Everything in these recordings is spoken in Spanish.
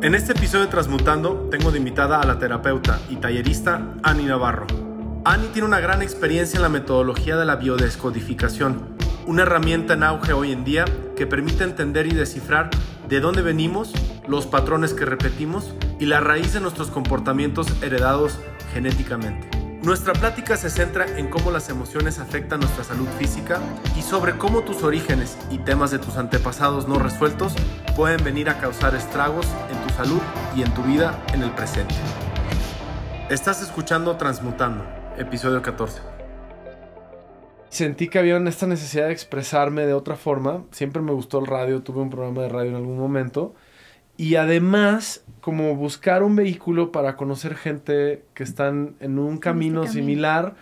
En este episodio de Transmutando tengo de invitada a la terapeuta y tallerista Ani Navarro. Ani tiene una gran experiencia en la metodología de la biodescodificación, una herramienta en auge hoy en día que permite entender y descifrar de dónde venimos, los patrones que repetimos y la raíz de nuestros comportamientos heredados genéticamente. Nuestra plática se centra en cómo las emociones afectan nuestra salud física y sobre cómo tus orígenes y temas de tus antepasados no resueltos pueden venir a causar estragos en tu salud y en tu vida en el presente. Estás escuchando Transmutando, episodio 14. Sentí que había esta necesidad de expresarme de otra forma. Siempre me gustó el radio, tuve un programa de radio en algún momento y además, como buscar un vehículo para conocer gente que están en un este camino, similar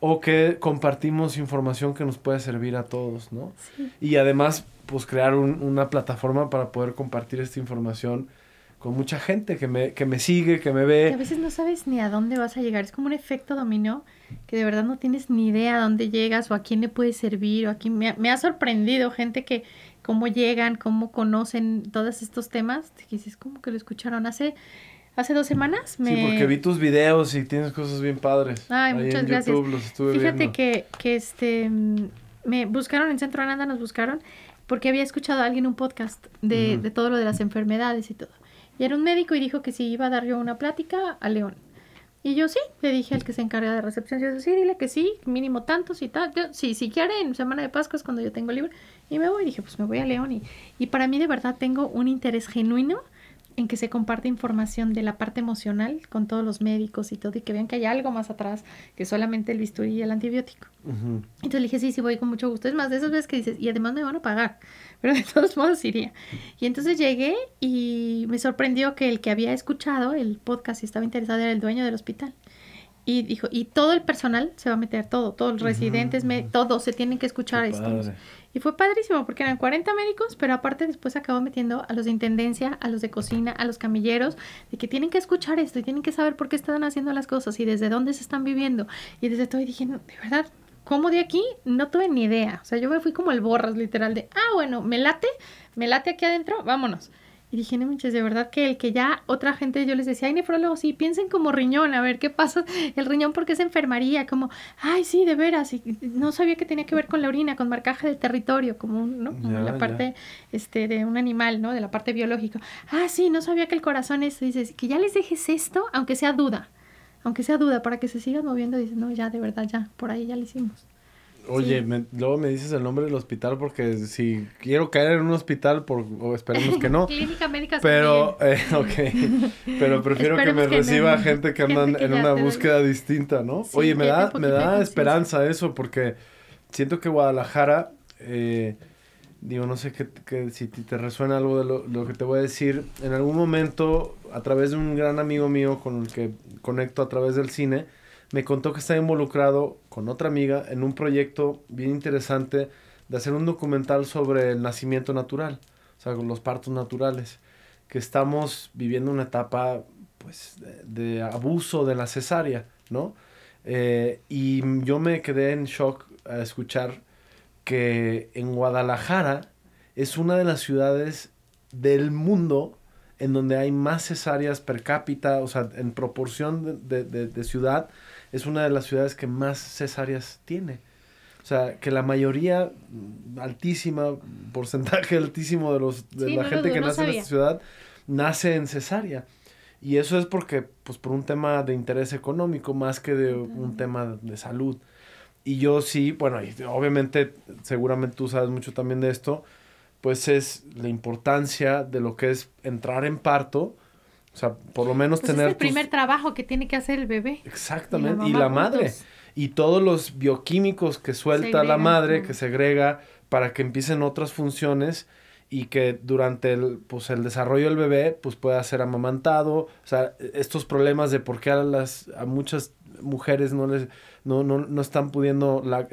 o que compartimos información que nos puede servir a todos, ¿no? Y además, pues crear una plataforma para poder compartir esta información con mucha gente que me, que me sigue, que me ve. a veces no sabes ni a dónde vas a llegar. Es como un efecto dominó que de verdad no tienes ni idea a dónde llegas o a quién le puede servir o a quién. Me ha, sorprendido gente que cómo llegan, cómo conocen todos estos temas. Te dices, como que lo escucharon hace hace dos semanas. Sí, porque vi tus videos y tienes cosas bien padres. Ay, muchas en gracias. Fíjate que, que este, me buscaron en Centro Ananda, nos buscaron porque había escuchado a alguien un podcast de, de todo lo de las enfermedades y todo. Y era un médico y dijo que si iba a dar yo una plática a León. Y yo sí, le dije al que se encarga de recepción, yo sí, dile que sí, mínimo tantos y tal. Yo, sí, si En Semana de Pascua es cuando yo tengo libre. Y me voy, y dije, pues me voy a León. Y, y para mí de verdad tengo un interés genuino en que se comparte información de la parte emocional con todos los médicos y todo, y que vean que hay algo más atrás que solamente el bisturí y el antibiótico. Entonces le dije, sí, sí, voy con mucho gusto. Es más, de esas veces que dices, y además me van a pagar pero de todos modos iría. Y entonces llegué y me sorprendió que el que había escuchado el podcast y estaba interesado era el dueño del hospital. Y dijo, y todo el personal se va a meter, todo, todos los residentes, me, todos se tienen que escuchar esto. Y fue padrísimo porque eran 40 médicos, pero aparte después acabó metiendo a los de intendencia, a los de cocina, a los camilleros, de que tienen que escuchar esto y tienen que saber por qué están haciendo las cosas y desde dónde se están viviendo. Y desde todo y dije, de verdad, ¿Cómo de aquí? No tuve ni idea. O sea, yo me fui como el borras, literal, de, ah, bueno, me late, me late aquí adentro, vámonos. Y dije, no de verdad que el que ya otra gente, yo les decía, ay, nefrólogo, sí, piensen como riñón, a ver qué pasa el riñón, porque se enfermaría, como, ay, sí, de veras, y no sabía que tenía que ver con la orina, con marcaje del territorio, como, ¿no? la parte este, de un animal, ¿no? De la parte biológica. Ah, sí, no sabía que el corazón es, dices, que ya les dejes esto, aunque sea duda aunque sea duda, para que se sigan moviendo, dice no, ya, de verdad, ya, por ahí ya lo hicimos. Oye, luego me dices el nombre del hospital porque si quiero caer en un hospital, por, esperemos que no. Clínica médica. Pero, eh, Pero prefiero que me reciba gente que andan en una búsqueda distinta, ¿no? Oye, me da, me da esperanza eso porque siento que Guadalajara eh, digo, no sé que, si te resuena algo de lo, que te voy a decir. En algún momento, a través de un gran amigo mío con el que conecto a través del cine, me contó que está involucrado con otra amiga en un proyecto bien interesante de hacer un documental sobre el nacimiento natural, o sea, los partos naturales, que estamos viviendo una etapa pues de, abuso de la cesárea, ¿no? Eh, y yo me quedé en shock a escuchar que en Guadalajara es una de las ciudades del mundo en donde hay más cesáreas per cápita, o sea, en proporción de, ciudad, es una de las ciudades que más cesáreas tiene. O sea, que la mayoría, mm, altísima, mm. porcentaje altísimo de, los, de la gente que nace en esta ciudad, nace en cesárea. Y eso es porque, pues, por un tema de interés económico más que de un tema de salud y yo sí, bueno, y obviamente, seguramente tú sabes mucho también de esto, pues es la importancia de lo que es entrar en parto. O sea, por lo menos tener. Pues es el primer trabajo que tiene que hacer el bebé. Exactamente. Y la, madre. Y todos los bioquímicos que suelta la madre, que segrega para que empiecen otras funciones y que durante el, pues, el desarrollo del bebé pues pueda ser amamantado. O sea, estos problemas de por qué a, las, a muchas mujeres no les no, no, no están pudiendo la,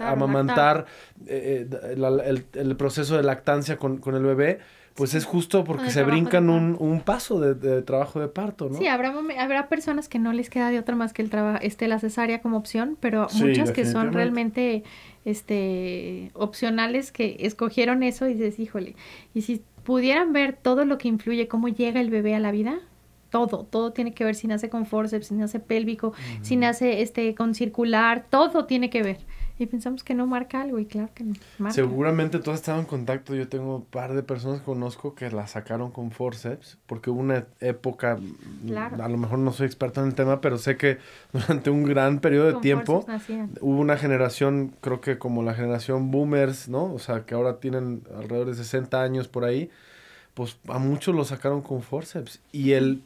amamantar, el, proceso de lactancia con, el bebé pues es justo porque se brincan un, un, paso de, trabajo de parto, ¿no? Sí, habrá, habrá personas que no les queda de otra más que el este, la cesárea como opción, pero muchas que son realmente este, opcionales que escogieron eso y dices, híjole, y si pudieran ver todo lo que influye, cómo llega el bebé a la vida, todo, todo tiene que ver si nace con forceps, si nace pélvico, si nace este con circular, todo tiene que ver. Y pensamos que no marca algo y claro que no marca. Seguramente tú has estado en contacto, yo tengo un par de personas que conozco que la sacaron con forceps porque hubo una época, a lo mejor no soy experto en el tema, pero sé que durante un gran periodo de tiempo hubo una generación, creo que como la generación boomers, ¿no? O sea, que ahora tienen alrededor de 60 años por ahí, pues a muchos lo sacaron con forceps y el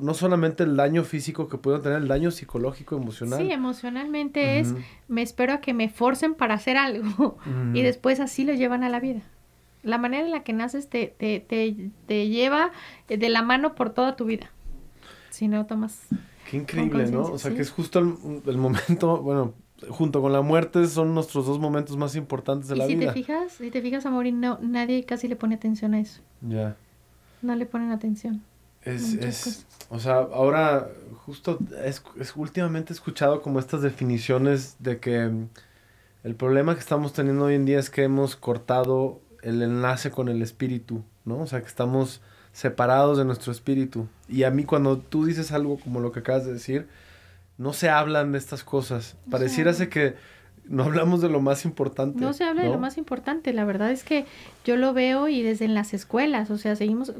no solamente el daño físico que pueden tener, el daño psicológico, emocional. Sí, emocionalmente es, me espero a que me forcen para hacer algo y después así lo llevan a la vida. La manera en la que naces te, te, te, lleva eh, de la mano por toda tu vida. Si no tomas... Qué increíble, ¿no? O sea, que es justo el, momento, bueno, junto con la muerte son nuestros dos momentos más importantes de la si vida. Te fijas, si te fijas, a morir no, nadie casi le pone atención a eso. Ya. No le ponen atención. Es, es o sea, ahora justo es, últimamente he escuchado como estas definiciones de que el problema que estamos teniendo hoy en día es que hemos cortado el enlace con el espíritu, ¿no? O sea, que estamos separados de nuestro espíritu. Y a mí cuando tú dices algo como lo que acabas de decir, no se hablan de estas cosas. Pareciera que no hablamos de lo más importante. No se habla de lo más importante. La verdad es que yo lo veo y desde en las escuelas, o sea, seguimos,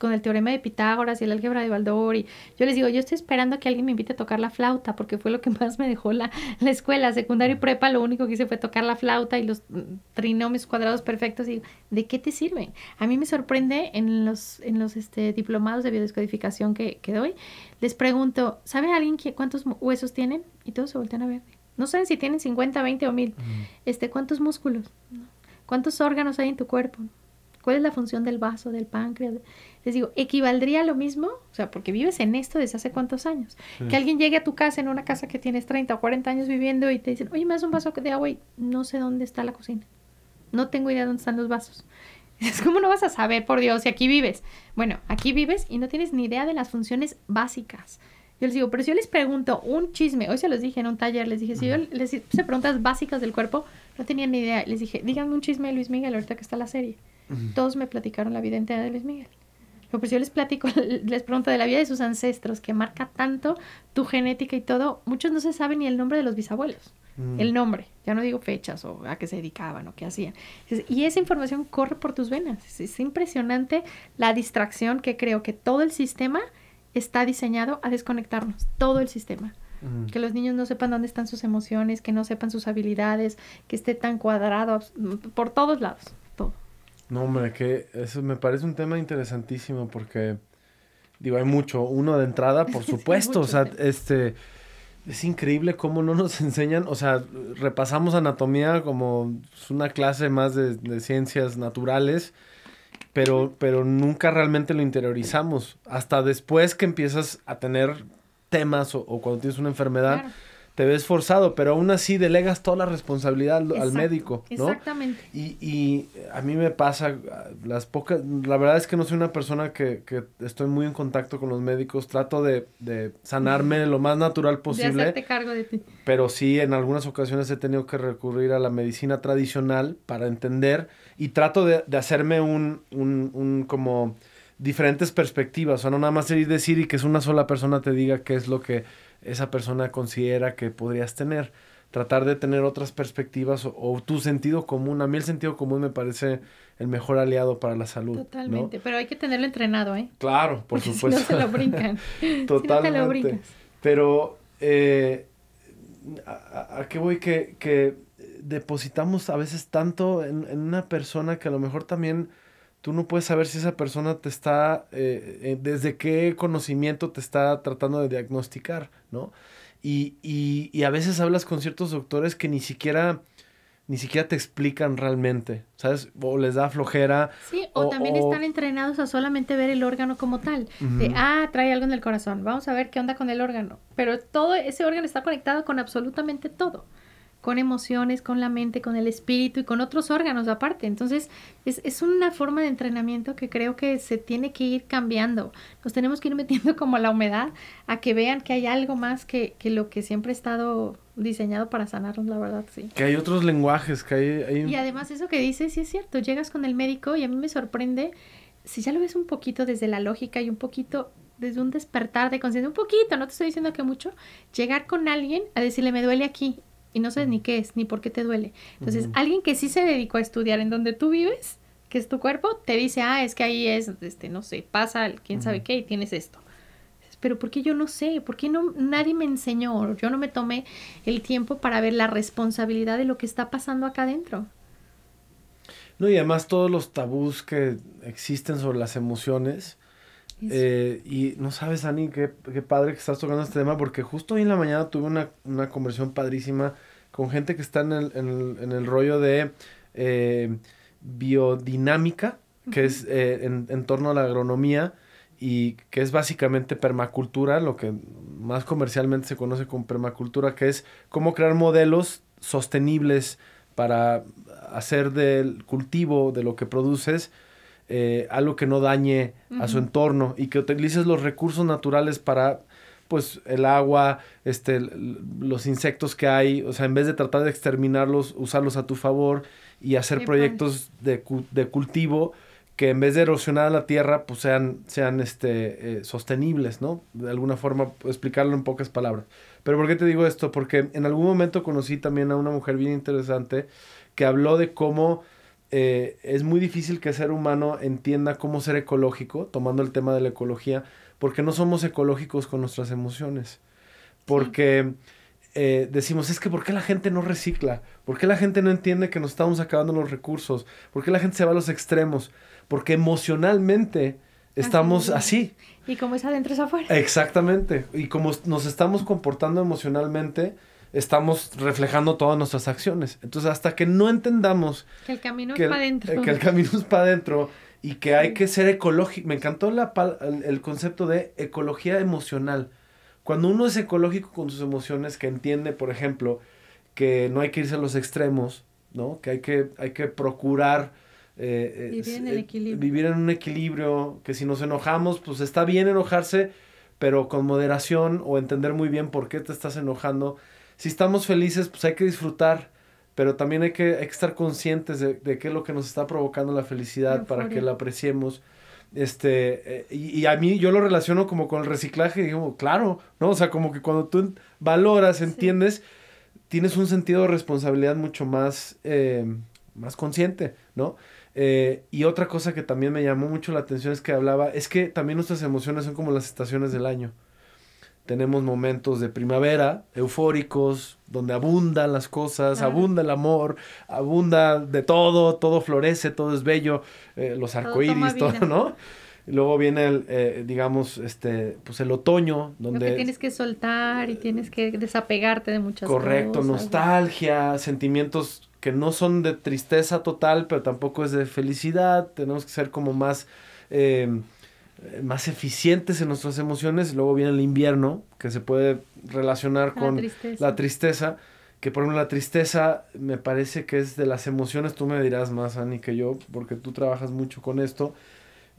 con el teorema de Pitágoras y el álgebra de Baldor yo les digo, yo estoy esperando a que alguien me invite a tocar la flauta porque fue lo que más me dejó la, escuela, secundaria y prepa, lo único que hice fue tocar la flauta y los mm, trinomios cuadrados perfectos y digo, ¿de qué te sirve? A mí me sorprende en los, en los este, diplomados de biodescodificación que, que doy, les pregunto, ¿sabe alguien cuántos huesos tienen? Y todos se voltean a ver. No saben si tienen 50, 20 o 1000. Este, ¿Cuántos músculos? ¿Cuántos órganos hay en tu cuerpo? ¿Cuál es la función del vaso, del páncreas? Les digo, equivaldría lo mismo, o sea, porque vives en esto desde hace cuántos años. Que alguien llegue a tu casa, en una casa que tienes 30 o 40 años viviendo y te dicen, oye, me das un vaso de agua y no sé dónde está la cocina. No tengo idea dónde están los vasos. Es como no vas a saber, por Dios, si aquí vives. Bueno, aquí vives y no tienes ni idea de las funciones básicas. Yo les digo, pero si yo les pregunto un chisme, hoy se los dije en un taller, les dije, si yo les hice preguntas básicas del cuerpo, no tenían ni idea. Les dije, díganme un chisme Luis Miguel ahorita que está la serie. Todos me platicaron la vida entera de Luis Miguel. Pero pues yo les platico, les pregunto de la vida de sus ancestros, que marca tanto tu genética y todo. Muchos no se saben ni el nombre de los bisabuelos. Mm. El nombre, ya no digo fechas o a qué se dedicaban o qué hacían. Y esa información corre por tus venas. Es, impresionante la distracción que creo que todo el sistema está diseñado a desconectarnos. Todo el sistema. Mm. Que los niños no sepan dónde están sus emociones, que no sepan sus habilidades, que esté tan cuadrado por todos lados. No, hombre, que eso me parece un tema interesantísimo porque, digo, hay mucho. Uno de entrada, por supuesto, o sea, este, es increíble cómo no nos enseñan, o sea, repasamos anatomía como una clase más de, ciencias naturales, pero, pero nunca realmente lo interiorizamos. Hasta después que empiezas a tener temas o, cuando tienes una enfermedad te ves forzado, pero aún así delegas toda la responsabilidad al, médico, ¿no? Exactamente. Y, y, a mí me pasa, las pocas, la verdad es que no soy una persona que, que estoy muy en contacto con los médicos, trato de, sanarme lo más natural posible. De hacerte cargo de ti. Pero sí, en algunas ocasiones he tenido que recurrir a la medicina tradicional para entender y trato de, hacerme un, un, como diferentes perspectivas, o sea, no nada más ir decir y que es una sola persona te diga qué es lo que esa persona considera que podrías tener. Tratar de tener otras perspectivas o, tu sentido común. A mí el sentido común me parece el mejor aliado para la salud. Totalmente, pero hay que tenerlo entrenado, ¿eh? Claro, por supuesto. no se lo brincan. Totalmente. Pero, eh, ¿a, qué voy? Que, depositamos a veces tanto en, en, una persona que a lo mejor también tú no puedes saber si esa persona te está, eh, eh, desde qué conocimiento te está tratando de diagnosticar, ¿no? Y, y, y, a veces hablas con ciertos doctores que ni siquiera, ni siquiera te explican realmente, ¿sabes? O les da flojera. Sí, o, también están entrenados a solamente ver el órgano como tal. De, ah, trae algo en el corazón, vamos a ver qué onda con el órgano. Pero todo ese órgano está conectado con absolutamente todo con emociones, con la mente, con el espíritu y con otros órganos aparte. Entonces, es, es, una forma de entrenamiento que creo que se tiene que ir cambiando. Nos tenemos que ir metiendo como la humedad a que vean que hay algo más que, lo que siempre ha estado diseñado para sanarnos, la verdad, sí. Que hay otros lenguajes, que hay... Y además eso que dices, sí es cierto, llegas con el médico y a mí me sorprende, si ya lo ves un poquito desde la lógica y un poquito desde un despertar de conciencia, un poquito, no te estoy diciendo que mucho, llegar con alguien a decirle me duele aquí y no sabes ni qué es, ni por qué te duele. Entonces, alguien que sí se dedicó a estudiar en donde tú vives, que es tu cuerpo, te dice, ah, es que ahí es, este, no sé, pasa quién sabe qué y tienes esto. Pero ¿por qué yo no sé? ¿Por qué no, nadie me enseñó? Yo no me tomé el tiempo para ver la responsabilidad de lo que está pasando acá adentro. No, y además todos los tabús que existen sobre las emociones eh, y no sabes, Ani, qué, padre que estás tocando este tema, porque justo hoy en la mañana tuve una, una conversión padrísima con gente que está en el, rollo de eh, biodinámica, que es eh, en, torno a la agronomía y que es básicamente permacultura, lo que más comercialmente se conoce como permacultura, que es cómo crear modelos sostenibles para hacer del cultivo, de lo que produces, eh, algo que no dañe a su entorno y que utilices los recursos naturales para pues el agua, este, los insectos que hay, o sea, en vez de tratar de exterminarlos, usarlos a tu favor y hacer proyectos de, cultivo que en vez de erosionar la tierra, pues sean, sean este, eh, sostenibles, ¿no? De alguna forma, explicarlo en pocas palabras. Pero ¿por qué te digo esto? Porque en algún momento conocí también a una mujer bien interesante que habló de cómo eh, es muy difícil que el ser humano entienda cómo ser ecológico, tomando el tema de la ecología, porque no somos ecológicos con nuestras emociones. Porque eh, decimos, es que ¿por qué la gente no recicla? ¿Por qué la gente no entiende que nos estamos acabando los recursos? ¿Por qué la gente se va a los extremos? Porque emocionalmente estamos así. así. Y como es adentro es afuera. Exactamente. Y como nos estamos comportando emocionalmente, estamos reflejando todas nuestras acciones. Entonces, hasta que no entendamos que el camino es para adentro. Que el camino para y que hay que ser ecológico. Me encantó el concepto de ecología emocional. Cuando uno es ecológico con sus emociones, que entiende, por ejemplo, que no hay que irse a los extremos, ¿no? Que hay que, hay que procurar eh, eh, vivir, en eh, vivir en un equilibrio, que si nos enojamos, pues está bien enojarse, pero con moderación o entender muy bien por qué te estás enojando si estamos felices, pues hay que disfrutar, pero también hay que, estar conscientes de, qué es lo que nos está provocando la felicidad para que la apreciemos. Este, eh, y, a mí yo lo relaciono como con el reciclaje, digo, claro, ¿no? O sea, como que cuando tú valoras, entiendes, tienes un sentido de responsabilidad mucho más, eh, más consciente, ¿no? Eh, y otra cosa que también me llamó mucho la atención es que hablaba, es que también nuestras emociones son como las estaciones del año tenemos momentos de primavera, eufóricos, donde abundan las cosas, abunda el amor, abunda de todo, todo florece, todo es bello, eh, los arcoíris, todo, ¿no? Y luego viene el, eh, digamos, este, pues el otoño, donde... que tienes que soltar y tienes que desapegarte de muchas cosas. Correcto, nostalgia, sentimientos que no son de tristeza total, pero tampoco es de felicidad, tenemos que ser como más... Eh, eh, más eficientes en nuestras emociones. Luego viene el invierno, que se puede relacionar con la tristeza. Que por ejemplo la tristeza me parece que es de las emociones, tú me dirás más, Ani, que yo, porque tú trabajas mucho con esto.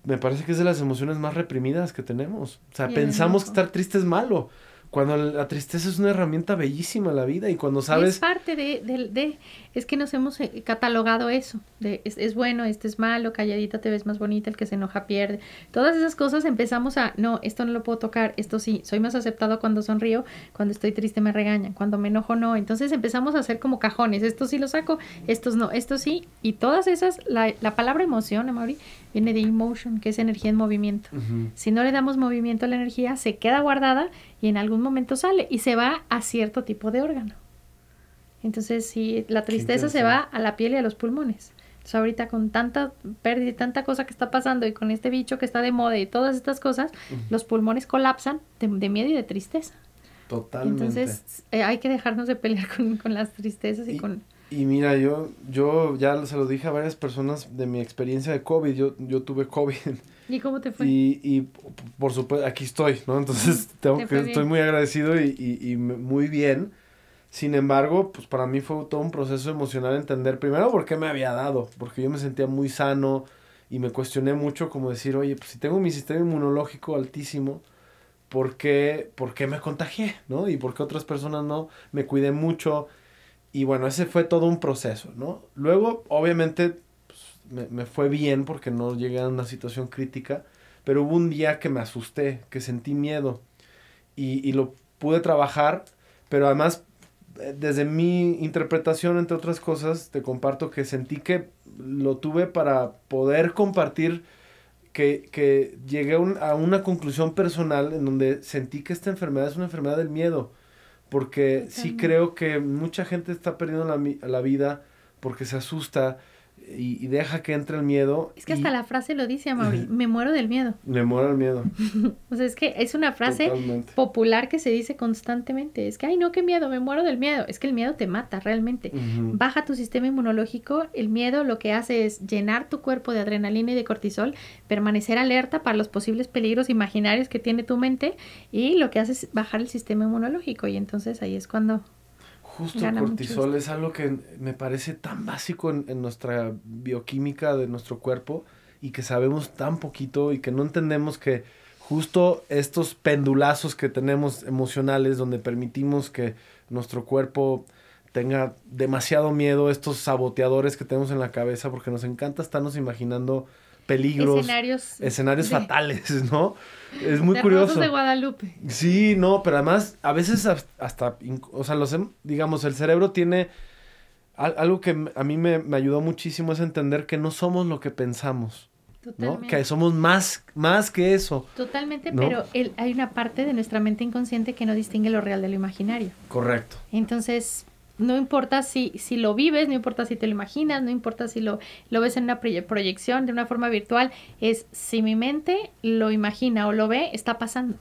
Me parece que es de las emociones más reprimidas que tenemos. O sea, pensamos que estar triste es malo cuando la tristeza es una herramienta bellísima la vida y cuando sabes... Es parte de, es que nos hemos eh, catalogado eso, de es, bueno, este es malo, calladita te ves más bonita, el que se enoja pierde. Todas esas cosas empezamos a, no, esto no lo puedo tocar, esto sí, soy más aceptado cuando sonrío, cuando estoy triste me regañan, cuando me enojo no. Entonces empezamos a hacer como cajones, esto sí lo saco, estos no, esto sí. Y todas esas, la, palabra emoción, Amaury, viene de emotion, que es energía en movimiento. Si no le damos movimiento a la energía, se queda guardada y en algún momento sale y se va a cierto tipo de órgano. Entonces, si la tristeza se va a la piel y a los pulmones. Entonces, ahorita con tanta pérdida y tanta cosa que está pasando y con este bicho que está de moda y todas estas cosas, los pulmones colapsan de, miedo y de tristeza. Totalmente. Entonces, eh, hay que dejarnos de pelear con, las tristezas y con y mira, yo, yo ya se lo dije a varias personas de mi experiencia de COVID. Yo, yo tuve COVID. ¿Y cómo te fue? Y, por supuesto, aquí estoy, ¿no? Entonces, tengo que, estoy muy agradecido y, y, y, muy bien. Sin embargo, pues para mí fue todo un proceso emocional entender primero por qué me había dado, porque yo me sentía muy sano y me cuestioné mucho como decir, oye, pues si tengo mi sistema inmunológico altísimo, ¿por qué, por qué me contagié, no? Y por qué otras personas no, me cuidé mucho, y bueno, ese fue todo un proceso, ¿no? Luego, obviamente, pues, me, fue bien porque no llegué a una situación crítica, pero hubo un día que me asusté, que sentí miedo y, lo pude trabajar, pero además, eh, desde mi interpretación, entre otras cosas, te comparto que sentí que lo tuve para poder compartir que, que, llegué a una conclusión personal en donde sentí que esta enfermedad es una enfermedad del miedo porque sí creo que mucha gente está perdiendo la, la vida porque se asusta, y, deja que entre el miedo. Es que hasta la frase lo dice, Mauri, me muero del miedo. Me muero del miedo. o sea, es que es una frase popular que se dice constantemente. Es que, ay, no, qué miedo, me muero del miedo. Es que el miedo te mata realmente. Baja tu sistema inmunológico. El miedo lo que hace es llenar tu cuerpo de adrenalina y de cortisol, permanecer alerta para los posibles peligros imaginarios que tiene tu mente y lo que hace es bajar el sistema inmunológico. Y entonces ahí es cuando Justo cortisol es algo que me parece tan básico en, en, nuestra bioquímica de nuestro cuerpo y que sabemos tan poquito y que no entendemos que justo estos pendulazos que tenemos emocionales donde permitimos que nuestro cuerpo tenga demasiado miedo, estos saboteadores que tenemos en la cabeza porque nos encanta estarnos imaginando peligros. Escenarios. Escenarios fatales, ¿no? Es muy curioso. de Guadalupe. Sí, no, pero además a veces hasta, o sea, los, em, digamos, el cerebro tiene algo que a mí me, ayudó muchísimo es entender que no somos lo que pensamos. Totalmente. ¿no? Que somos más, más que eso. Totalmente, pero hay una parte de nuestra mente inconsciente que no distingue lo real de lo imaginario. Correcto. Entonces, no importa si, si lo vives, no importa si te lo imaginas, no importa si lo, lo ves en una proyección de una forma virtual, es si mi mente lo imagina o lo ve, está pasando.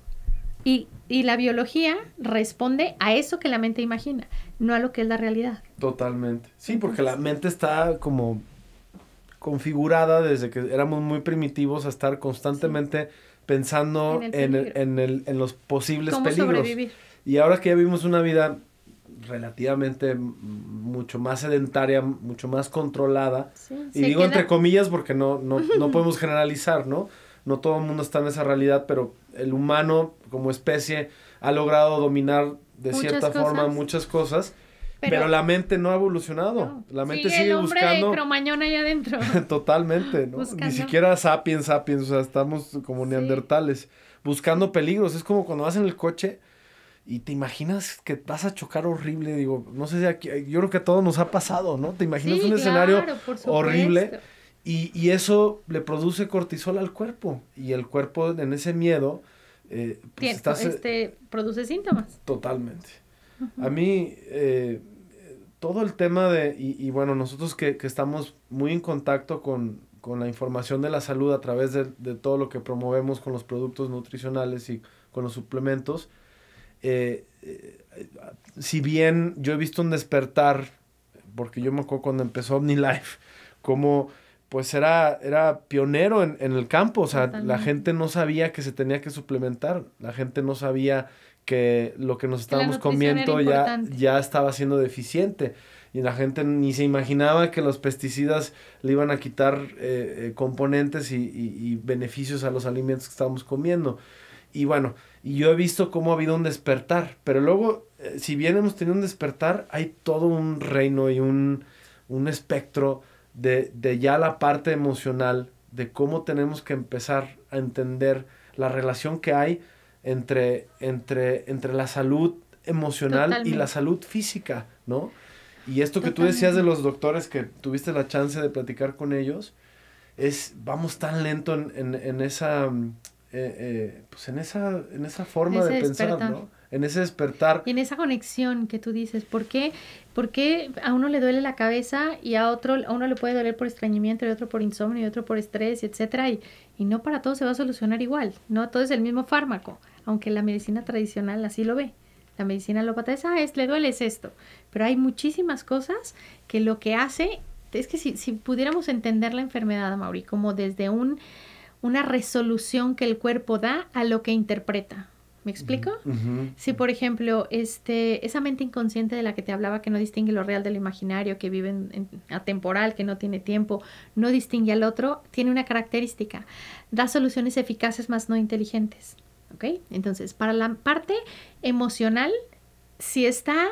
Y, la biología responde a eso que la mente imagina, no a lo que es la realidad. Totalmente. Sí, porque la mente está como configurada desde que éramos muy primitivos a estar constantemente pensando en, en, en, los posibles peligros. Y ahora que ya vivimos una vida relativamente mucho más sedentaria, mucho más controlada. y digo entre comillas porque no, no, no podemos generalizar, ¿no? No todo el mundo está en esa realidad, pero el humano como especie ha logrado dominar de cierta forma muchas cosas. Pero, la mente no ha evolucionado. La mente sigue, sigue el hombre buscando. Cromañón ahí adentro. Totalmente, ¿no? Ni siquiera sapiens, sapiens, o sea, estamos como neandertales. Buscando peligros. Es como cuando vas en el coche y te imaginas que vas a chocar horrible, digo, no sé si aquí, yo creo que a todos nos ha pasado, ¿no? Te imaginas un escenario horrible y, y, eso le produce cortisol al cuerpo y el cuerpo en ese miedo eh, pues eh este, produce síntomas. Totalmente. A mí, eh, todo el tema de, y, y bueno, nosotros que, estamos muy en contacto con, la información de la salud a través de, de todo lo que promovemos con los productos nutricionales y con los suplementos, eh, eh, si bien yo he visto un despertar, porque yo me acuerdo cuando empezó OmniLife, como pues era, era pionero en, el campo, o sea, la gente no sabía que se tenía que suplementar, la gente no sabía que lo que nos estábamos comiendo ya, ya estaba siendo deficiente y la gente ni se imaginaba que los pesticidas le iban a quitar eh, componentes y, beneficios a los alimentos que estábamos comiendo. Y bueno, y yo he visto cómo ha habido un despertar, pero luego, eh, si bien hemos tenido un despertar, hay todo un reino y un, espectro de, ya la parte emocional, de cómo tenemos que empezar a entender la relación que hay entre, entre, entre la salud emocional y la salud física, ¿no? Y esto que tú decías de los doctores que tuviste la chance de platicar con ellos, es, vamos tan lento en, en esa mm, eh, eh, pues en esa, en esa forma de pensar, En ese despertar. Y en esa conexión que tú dices, ¿por qué? a uno le duele la cabeza y a otro, a uno le puede doler por extrañamiento, y otro por insomnio, y otro por estrés, etcétera? Y, y no para todos se va a solucionar igual, no todo es el mismo fármaco, aunque la medicina tradicional así lo ve. La medicina lo es, ah, es, le duele es esto. Pero hay muchísimas cosas que lo que hace es que si, si pudiéramos entender la enfermedad, Mauri, como desde un una resolución que el cuerpo da a lo que interpreta. ¿Me explico? Si, por ejemplo, este, esa mente inconsciente de la que te hablaba, que no distingue lo real de lo imaginario, que vive atemporal, que no tiene tiempo, no distingue al otro, tiene una característica, da soluciones eficaces más no inteligentes. Entonces, para la parte emocional, si está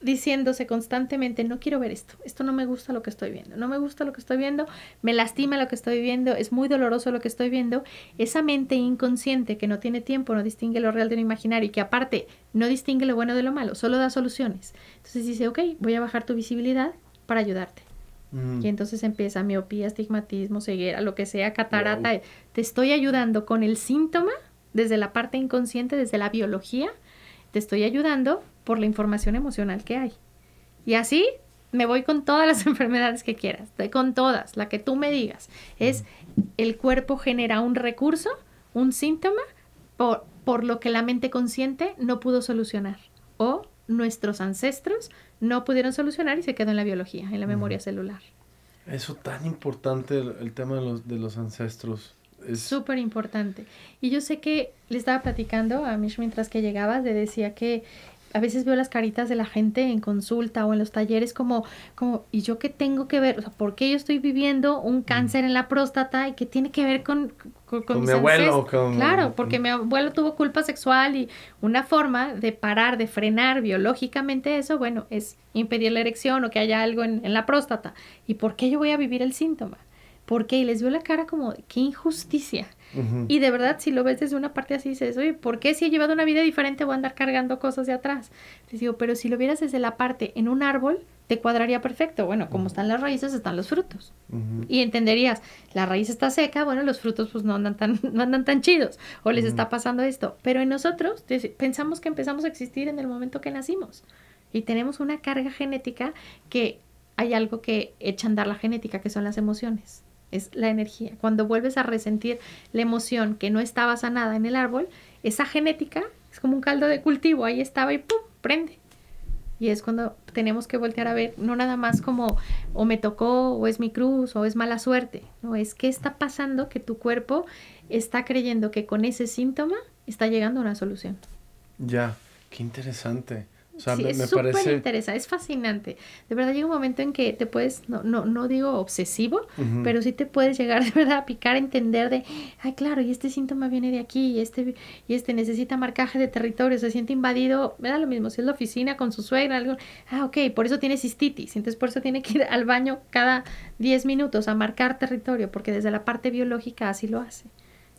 diciéndose constantemente, no quiero ver esto, esto no me gusta lo que estoy viendo, no me gusta lo que estoy viendo, me lastima lo que estoy viendo, es muy doloroso lo que estoy viendo, esa mente inconsciente que no tiene tiempo, no distingue lo real de lo imaginario y que aparte no distingue lo bueno de lo malo, solo da soluciones. Entonces dice, ok, voy a bajar tu visibilidad para ayudarte. Mm. Y entonces empieza miopía, Estigmatismo... ceguera, lo que sea, catarata. Te estoy ayudando con el síntoma desde la parte inconsciente, desde la biología. Te estoy ayudando por la información emocional que hay. Y así me voy con todas las enfermedades que quieras, con todas, la que tú me digas. Es el cuerpo genera un recurso, un síntoma, por, lo que la mente consciente no pudo solucionar. O nuestros ancestros no pudieron solucionar y se quedó en la biología, en la memoria celular. Eso tan importante, el, tema de los, de los ancestros. Es súper importante. Y yo sé que le estaba platicando a Mish mientras que llegabas, le decía que a veces veo las caritas de la gente en consulta o en los talleres como, como ¿y yo qué tengo que ver? O sea, ¿por qué yo estoy viviendo un cáncer en la próstata y qué tiene que ver con, mi abuelo? Claro, porque mi abuelo tuvo culpa sexual y una forma de parar, de frenar biológicamente eso, bueno, es impedir la erección o que haya algo en, en la próstata. ¿Y por qué yo voy a vivir el síntoma? ¿Por qué? Y les veo la cara como, qué injusticia. Y de verdad, si lo ves desde una parte así, dices, oye, ¿por qué si he llevado una vida diferente voy a andar cargando cosas de atrás? digo, pero si lo vieras desde la parte en un árbol, te cuadraría perfecto. Bueno, como están las raíces, están los frutos. Y entenderías, la raíz está seca, bueno, los frutos pues no andan tan, no andan tan chidos o les está pasando esto. Pero en nosotros pensamos que empezamos a existir en el momento que nacimos y tenemos una carga genética que hay algo que echa a andar la genética, que son las emociones es la energía. Cuando vuelves a resentir la emoción que no estaba sanada en el árbol, esa genética es como un caldo de cultivo, ahí estaba y ¡pum! prende. Y es cuando tenemos que voltear a ver, no nada más como o me tocó, o es mi cruz, o es mala suerte, no, es qué está pasando que tu cuerpo está creyendo que con ese síntoma está llegando a una solución. Ya, qué interesante sí, es súper interesante, es fascinante. De verdad llega un momento en que te puedes, no, no, no digo obsesivo, pero sí te puedes llegar de verdad a picar, entender de, ay, claro, y este síntoma viene de aquí, y este, y este necesita marcaje de territorio, se siente invadido, me lo mismo, si es la oficina con su suegra, algo, ah, ok, por eso tiene cistitis, entonces por eso tiene que ir al baño cada 10 minutos a marcar territorio, porque desde la parte biológica así lo hace.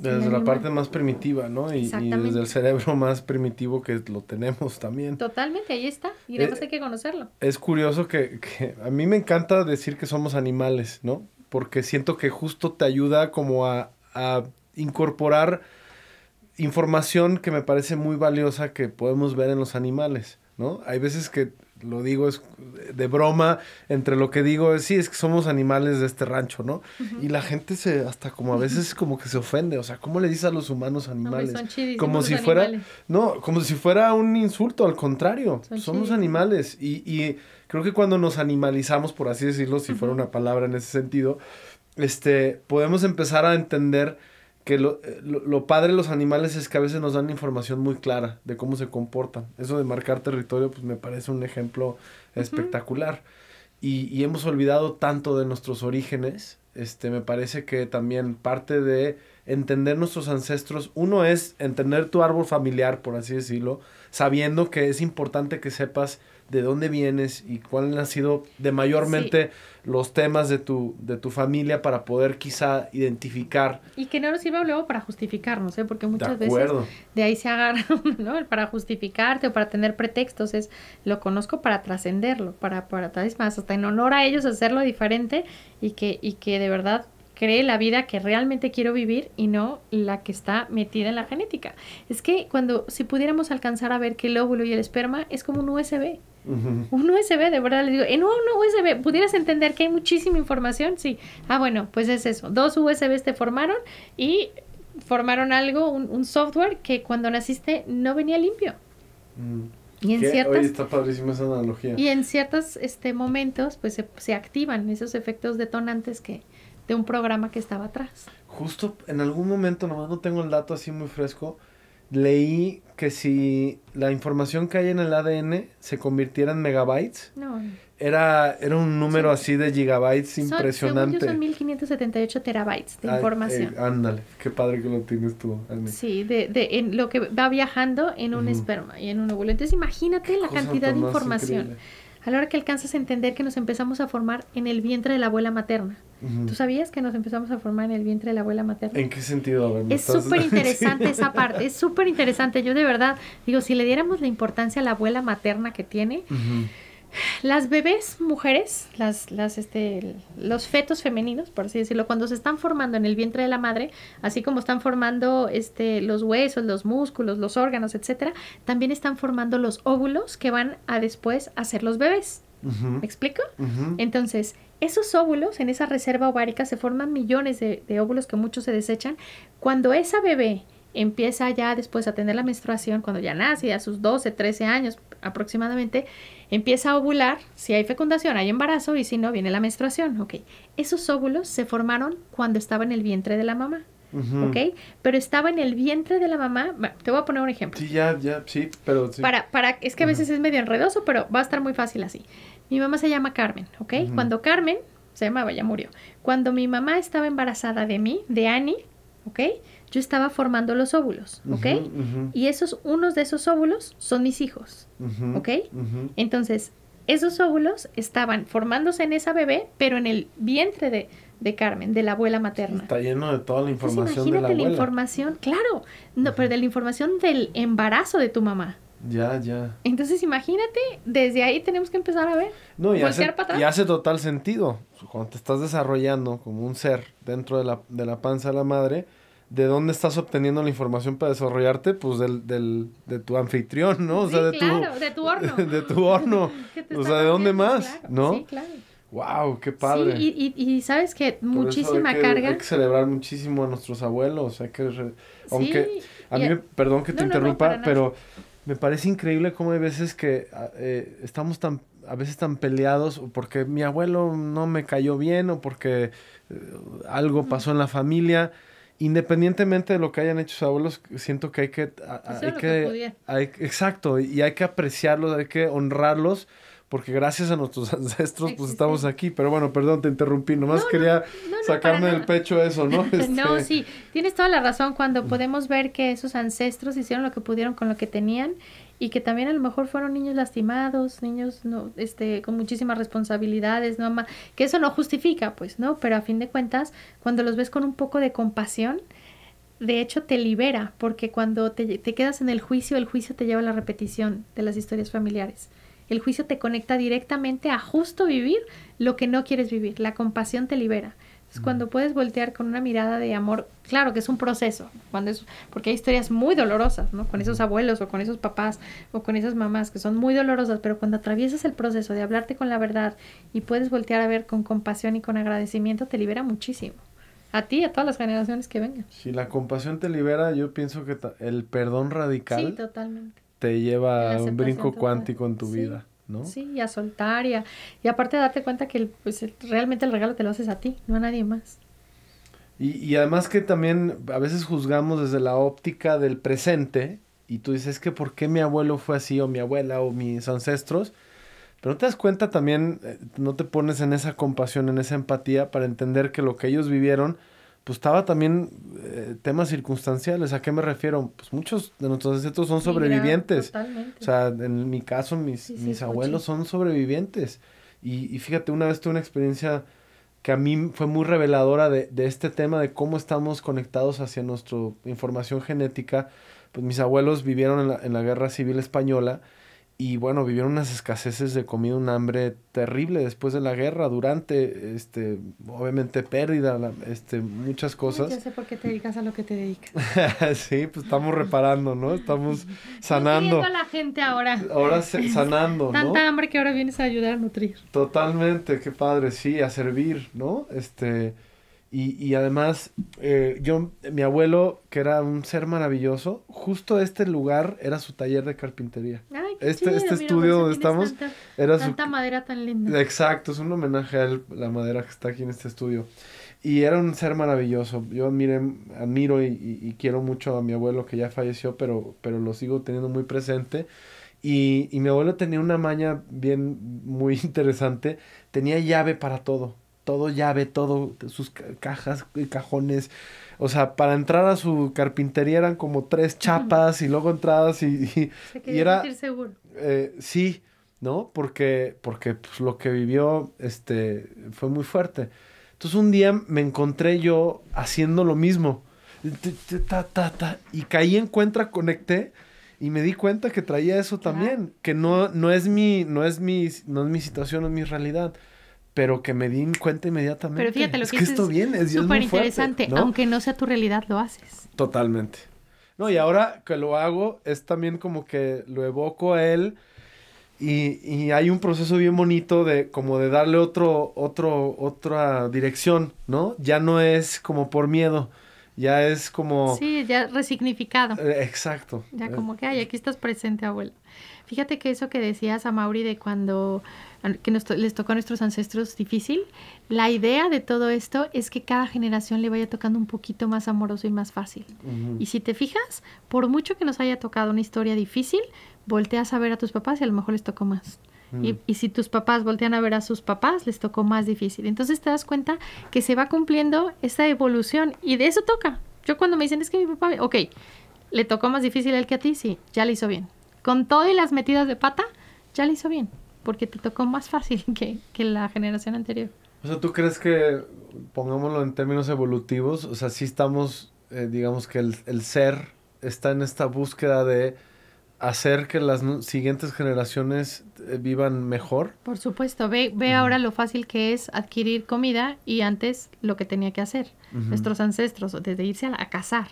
Desde la parte más primitiva, ¿no? Y, desde el cerebro más primitivo que lo tenemos también. Totalmente, ahí está. Y además eh, hay que conocerlo. Es curioso que, a mí me encanta decir que somos animales, ¿no? Porque siento que justo te ayuda como a, a incorporar información que me parece muy valiosa que podemos ver en los animales, ¿no? Hay veces que lo digo es de broma, entre lo que digo es, sí, es que somos animales de este rancho, ¿no? Y la gente se, hasta como a veces como que se ofende, o sea, ¿cómo le dices a los humanos animales? como si fuera, no, como si fuera un insulto, al contrario, somos animales. Y, creo que cuando nos animalizamos, por así decirlo, si fuera una palabra en ese sentido, este, podemos empezar a entender que eh, lo, padre de los animales es que a veces nos dan información muy clara de cómo se comportan. Eso de marcar territorio, pues me parece un ejemplo espectacular. y, y, hemos olvidado tanto de nuestros orígenes. Este, me parece que también parte de entender nuestros ancestros, uno es entender tu árbol familiar, por así decirlo, sabiendo que es importante que sepas de dónde vienes y cuáles han sido de mayormente los temas de tu, de tu familia para poder quizá identificar. Y que no nos sirva luego para justificarnos, sé ¿eh? porque muchas veces de ahí se agarra, ¿no? Para justificarte o para tener pretextos, es lo conozco para trascenderlo, para, para tal vez más, hasta en honor a ellos hacerlo diferente y que, y que de verdad cree la vida que realmente quiero vivir y no la que está metida en la genética. Es que cuando si pudiéramos alcanzar a ver que el óvulo y el esperma es como un USB, un USB, de verdad les digo, en un USB, ¿pudieras entender que hay muchísima información? Sí. Ah, bueno, pues es eso. Dos USBs te formaron y formaron algo, un, software que cuando naciste no venía limpio. Mm. Y en ciertas, Y en ciertos este, momentos, pues se, se activan esos efectos detonantes que de un programa que estaba atrás. Justo en algún momento, nomás no tengo el dato así muy fresco, leí que si la información que hay en el ADN se convirtiera en megabytes, era, era un número así de gigabytes impresionante. Son, 1578 terabytes de información. Eh, ándale, qué padre que lo tienes tú. Sí, de, de en lo que va viajando en un esperma y en un óvulo. Entonces imagínate la cantidad de información a la hora que alcanzas a entender que nos empezamos a formar en el vientre de la abuela materna. ¿Tú sabías que nos empezamos a formar en el vientre de la abuela materna? ¿En qué sentido? es súper interesante esa parte, es súper interesante. Yo de verdad digo, si le diéramos la importancia a la abuela materna que tiene, las bebés mujeres, las, las, este, los fetos femeninos, por así decirlo, cuando se están formando en el vientre de la madre, así como están formando este, los huesos, los músculos, los órganos, etcétera, también están formando los óvulos que van a después hacer los bebés. ¿Me explico? Entonces, esos óvulos en esa reserva ovárica se forman millones de, de óvulos que muchos se desechan. Cuando esa bebé empieza ya después a tener la menstruación, cuando ya nace, a sus 12, 13 años aproximadamente, Empieza a ovular, si hay fecundación hay embarazo y si no viene la menstruación, ¿ok? Esos óvulos se formaron cuando estaba en el vientre de la mamá, ¿ok? Pero estaba en el vientre de la mamá, te voy a poner un ejemplo. Sí, ya, ya, sí, pero Para, para, es que a veces es medio enredoso, pero va a estar muy fácil así. Mi mamá se llama Carmen, ¿ok? Cuando Carmen, se llamaba, ya murió. Cuando mi mamá estaba embarazada de mí, de Annie, ¿ok? Yo estaba formando los óvulos, ¿ok? Y esos, unos de esos óvulos son mis hijos, ¿ok? Entonces, esos óvulos estaban formándose en esa bebé, pero en el vientre de, de Carmen, de la abuela materna. Está lleno de toda la información. de la, abuela. la, información, claro, pero de la información del embarazo de tu mamá. Ya, ya. Entonces imagínate, desde ahí tenemos que empezar a ver. No, y, hace, y hace total sentido. Cuando te estás desarrollando como un ser dentro de la, panza de la madre, ¿de dónde estás obteniendo la información para desarrollarte? Pues del, del de tu anfitrión, ¿no? O sea, de, claro, tu, de tu horno. De tu horno. o sea, ¿de dónde más? ¿No? Sí, claro. Wow, qué padre. Sí, y, sabes que muchísima carga. Hay que celebrar muchísimo a nuestros abuelos, hay que, aunque, a mí, perdón que te interrumpa, pero me parece increíble cómo hay veces que ah, eh, estamos tan a veces tan peleados o porque mi abuelo no me cayó bien o porque eh, algo pasó en la familia. Independientemente de lo que hayan hecho sus abuelos, siento que hay que... Ah, ah, exacto, y hay que apreciarlos, hay que honrarlos porque gracias a nuestros ancestros pues estamos aquí. Pero bueno, perdón, te interrumpí, nomás quería sacarme del pecho eso, ¿no? Este... No, sí, tienes toda la razón cuando podemos ver que esos ancestros hicieron lo que pudieron con lo que tenían y que también a lo mejor fueron niños lastimados, niños este con muchísimas responsabilidades, no que eso no justifica, pues, ¿no? Pero a fin de cuentas, cuando los ves con un poco de compasión, de hecho te libera, porque cuando te, te quedas en el juicio, el juicio te lleva a la repetición de las historias familiares. El juicio te conecta directamente a justo vivir lo que no quieres vivir. La compasión te libera. Es cuando puedes voltear con una mirada de amor, claro que es un proceso, cuando es, porque hay historias muy dolorosas, ¿no? Con esos abuelos o con esos papás o con esas mamás que son muy dolorosas, pero cuando atraviesas el proceso de hablarte con la verdad y puedes voltear a ver con compasión y con agradecimiento, te libera muchísimo. A ti y a todas las generaciones que vengan. Si la compasión te libera, yo pienso que el perdón radical. Sí, totalmente te lleva a un brinco cuántico en tu vida, ¿no? Sí, y a soltar y, aparte de darte cuenta que pues, realmente el regalo te lo haces a ti, no a nadie más. Y, y, además que también a veces juzgamos desde la óptica del presente y tú dices que por qué mi abuelo fue así o mi abuela o mis ancestros, pero no te das cuenta también, eh, no te pones en esa compasión, en esa empatía para entender que lo que ellos vivieron pues estaba también eh, temas circunstanciales. ¿A qué me refiero? Pues muchos de nuestros ancestros son sobrevivientes. O sea, en mi caso, mis, mis abuelos son sobrevivientes. Y, y, fíjate, una vez tuve una experiencia que a mí fue muy reveladora de, de este tema de cómo estamos conectados hacia nuestra información genética. Pues mis abuelos vivieron en la, en la Guerra Civil Española y bueno, vivieron unas escaseces de comida, un hambre terrible después de la guerra, durante, este, obviamente pérdida, este, muchas cosas. Ay, sé por qué te dedicas a lo que te dedicas. sí, pues estamos reparando, ¿no? Estamos sanando. a la gente ahora. Ahora sanando, ¿no? Tanta hambre que ahora vienes a ayudar a nutrir. Totalmente, qué padre, sí, a servir, ¿no? Este, y, además, eh, yo, mi abuelo, que era un ser maravilloso, justo este lugar era su taller de carpintería. este este pues estudio donde estamos tanta, era su... madera tan linda. Exacto, es un homenaje a la madera que está aquí en este estudio. Y era un ser maravilloso. Yo admiro y, quiero mucho a mi abuelo que ya falleció, pero, pero lo sigo teniendo muy presente. Y, y mi abuelo tenía una maña bien muy interesante. Tenía llave para todo todo llave, todo, sus cajas y eh, cajones. O sea, para entrar a su carpintería eran como tres chapas y luego entradas y, Se era... Seguro. Eh, sí, ¿no? Porque, porque pues, lo que vivió este, fue muy fuerte. Entonces un día me encontré yo haciendo lo mismo. y caí en cuenta, conecté y me di cuenta que traía eso también, que no, no, es mi, no, es mi, no es mi situación, no es mi realidad pero que me di cuenta inmediatamente. Pero fíjate lo es que, esto viene, es súper interesante, aunque no sea tu realidad, lo haces. Totalmente. No, y ahora que lo hago, es también como que lo evoco a él y, hay un proceso bien bonito de como de darle otro, otro, otra dirección, ¿no? Ya no es como por miedo, ya es como... Sí, ya resignificado. Eh, exacto. Ya eh, como que, ay, aquí estás presente, abuelo. Fíjate que eso que decías a Mauri de cuando que nos les tocó a nuestros ancestros difícil, la idea de todo esto es que cada generación le vaya tocando un poquito más amoroso y más fácil. Y si te fijas, por mucho que nos haya tocado una historia difícil, volteas a ver a tus papás y a lo mejor les tocó más. Y, y, si tus papás voltean a ver a sus papás, les tocó más difícil. Entonces te das cuenta que se va cumpliendo esta evolución y de eso toca. Yo cuando me dicen es que mi papá, ok, le tocó más difícil a él que a ti, sí, ya le hizo bien con todo y las metidas de pata, ya le hizo bien, porque te tocó más fácil que, la generación anterior. O sea, ¿tú crees que, pongámoslo en términos evolutivos, o sea, sí estamos, eh, digamos que el, ser está en esta búsqueda de hacer que las siguientes generaciones eh, vivan mejor? Por supuesto, ve, ve ahora lo fácil que es adquirir comida y antes lo que tenía que hacer. Nuestros ancestros, desde irse a cazar,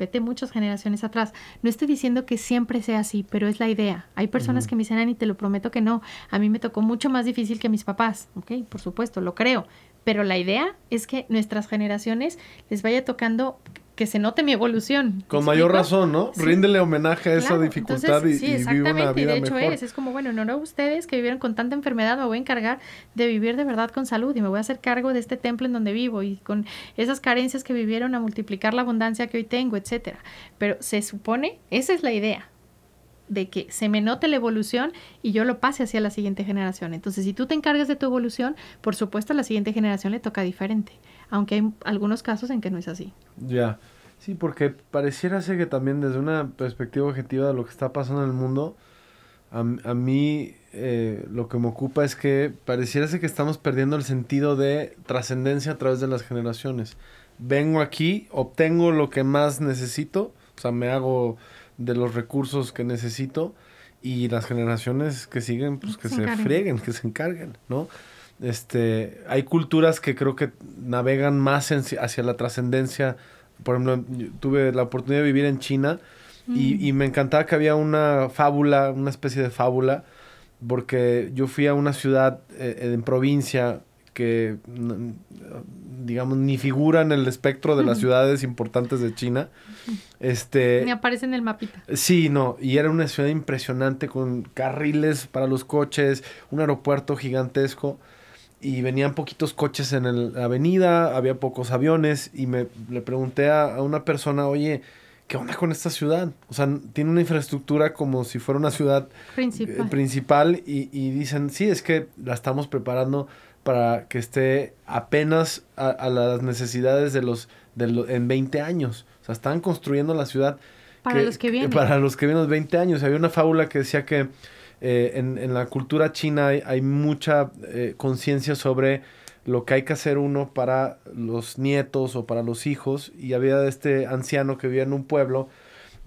vete muchas generaciones atrás. No estoy diciendo que siempre sea así, pero es la idea. Hay personas que me dicen, y te lo prometo que no. A mí me tocó mucho más difícil que mis papás. Ok, por supuesto, lo creo. Pero la idea es que nuestras generaciones les vaya tocando que se note mi evolución. Con mayor razón, ¿no? Ríndele homenaje a esa dificultad y, sí, y una vida de hecho Es, es como, bueno, en honor a ustedes que vivieron con tanta enfermedad, me voy a encargar de vivir de verdad con salud y me voy a hacer cargo de este templo en donde vivo y con esas carencias que vivieron a multiplicar la abundancia que hoy tengo, etcétera. Pero se supone, esa es la idea, de que se me note la evolución y yo lo pase hacia la siguiente generación. Entonces, si tú te encargas de tu evolución, por supuesto a la siguiente generación le toca diferente aunque hay algunos casos en que no es así. Ya, sí, porque pareciera ser que también desde una perspectiva objetiva de lo que está pasando en el mundo, a, mí eh, lo que me ocupa es que pareciera ser que estamos perdiendo el sentido de trascendencia a través de las generaciones. Vengo aquí, obtengo lo que más necesito, o sea, me hago de los recursos que necesito y las generaciones que siguen, pues que se, se freguen, que se encarguen, ¿no? este, hay culturas que creo que navegan más hacia la trascendencia. Por ejemplo, tuve la oportunidad de vivir en China mm. y, me encantaba que había una fábula, una especie de fábula, porque yo fui a una ciudad eh, eh, en provincia que, digamos, ni figura en el espectro de las ciudades importantes de China. Este, ni aparece en el mapita. Sí, no, y era una ciudad impresionante con carriles para los coches, un aeropuerto gigantesco y venían poquitos coches en la avenida, había pocos aviones y me le pregunté a, una persona, oye, ¿qué onda con esta ciudad? O sea, tiene una infraestructura como si fuera una ciudad eh, principal, y, dicen, sí, es que la estamos preparando para que esté apenas a, las necesidades de los, en 20 años. O sea, están construyendo la ciudad. Para los que vienen. Para los que vienen los 20 años. Había una fábula que decía que eh, en, la cultura china hay, mucha eh, conciencia sobre lo que hay que hacer uno para los nietos o para los hijos. Y había este anciano que vivía en un pueblo,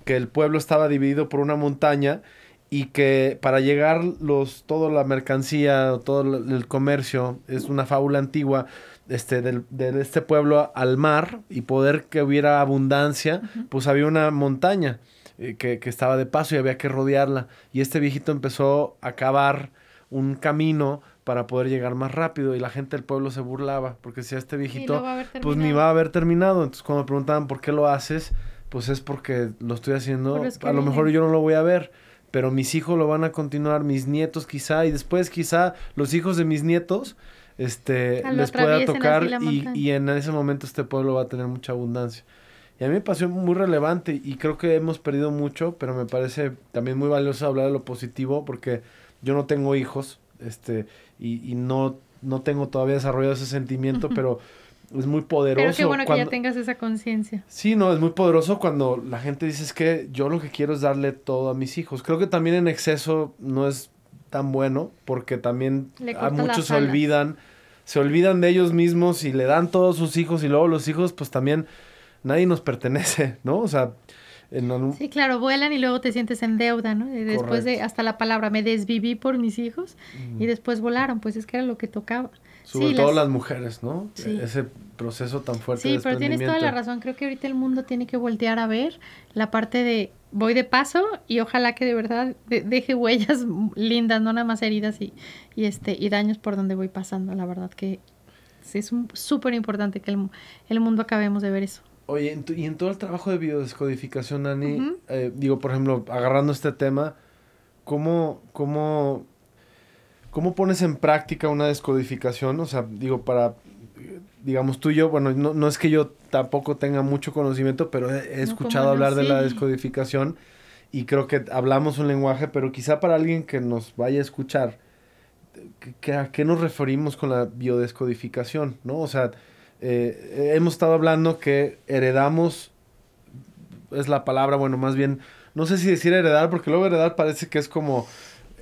que el pueblo estaba dividido por una montaña y que para llegar los, toda la mercancía, todo el comercio, es una fábula antigua, este, de este pueblo al mar y poder que hubiera abundancia, pues había una montaña. Eh, que, estaba de paso y había que rodearla. Y este viejito empezó a cavar un camino para poder llegar más rápido y la gente del pueblo se burlaba porque si este a este viejito pues ni va a haber terminado. Entonces cuando me preguntaban por qué lo haces, pues es porque lo estoy haciendo, a lo mejor yo no lo voy a ver pero mis hijos lo van a continuar, mis nietos quizá, y después quizá los hijos de mis nietos este, les pueda tocar y, y, en ese momento este pueblo va a tener mucha abundancia a mí me pasó muy relevante y creo que hemos perdido mucho, pero me parece también muy valioso hablar de lo positivo porque yo no tengo hijos este y, no, no tengo todavía desarrollado ese sentimiento, pero es muy poderoso. bueno que ya tengas esa conciencia. Sí, no, es muy poderoso cuando la gente dice es que yo lo que quiero es darle todo a mis hijos. Creo que también en exceso no es tan bueno porque también a muchos se olvidan, se olvidan de ellos mismos y le dan todos sus hijos y luego los hijos pues también nadie nos pertenece, ¿no? O sea, sí, claro, vuelan y luego te sientes en deuda, ¿no? Eh, después de hasta la palabra me desviví por mis hijos mm. y después volaron, pues es que era lo que tocaba. Sobre todo las... mujeres, ¿no? E-, ese proceso tan fuerte. Sí, pero tienes toda la razón. Creo que ahorita el mundo tiene que voltear a ver la parte de voy de paso y ojalá que de verdad deje huellas lindas, no nada más heridas y, este y daños por donde voy pasando. La verdad que sí, es súper importante que el mundo acabemos de ver eso. Oye, y en todo el trabajo de biodescodificación, Ani, eh, digo, por ejemplo, agarrando este tema, ¿cómo, cómo, cómo pones en práctica una descodificación? O sea, digo, para, digamos, tú y yo, bueno, no, es que yo tampoco tenga mucho conocimiento, pero he, escuchado hablar de la descodificación y creo que hablamos un lenguaje, pero quizá para alguien que nos vaya a escuchar, ¿qué, ¿a qué nos referimos con la biodescodificación? ¿No? O sea eh, hemos estado hablando que heredamos, es la palabra, bueno, más bien, no sé si decir heredar, porque luego heredar parece que es como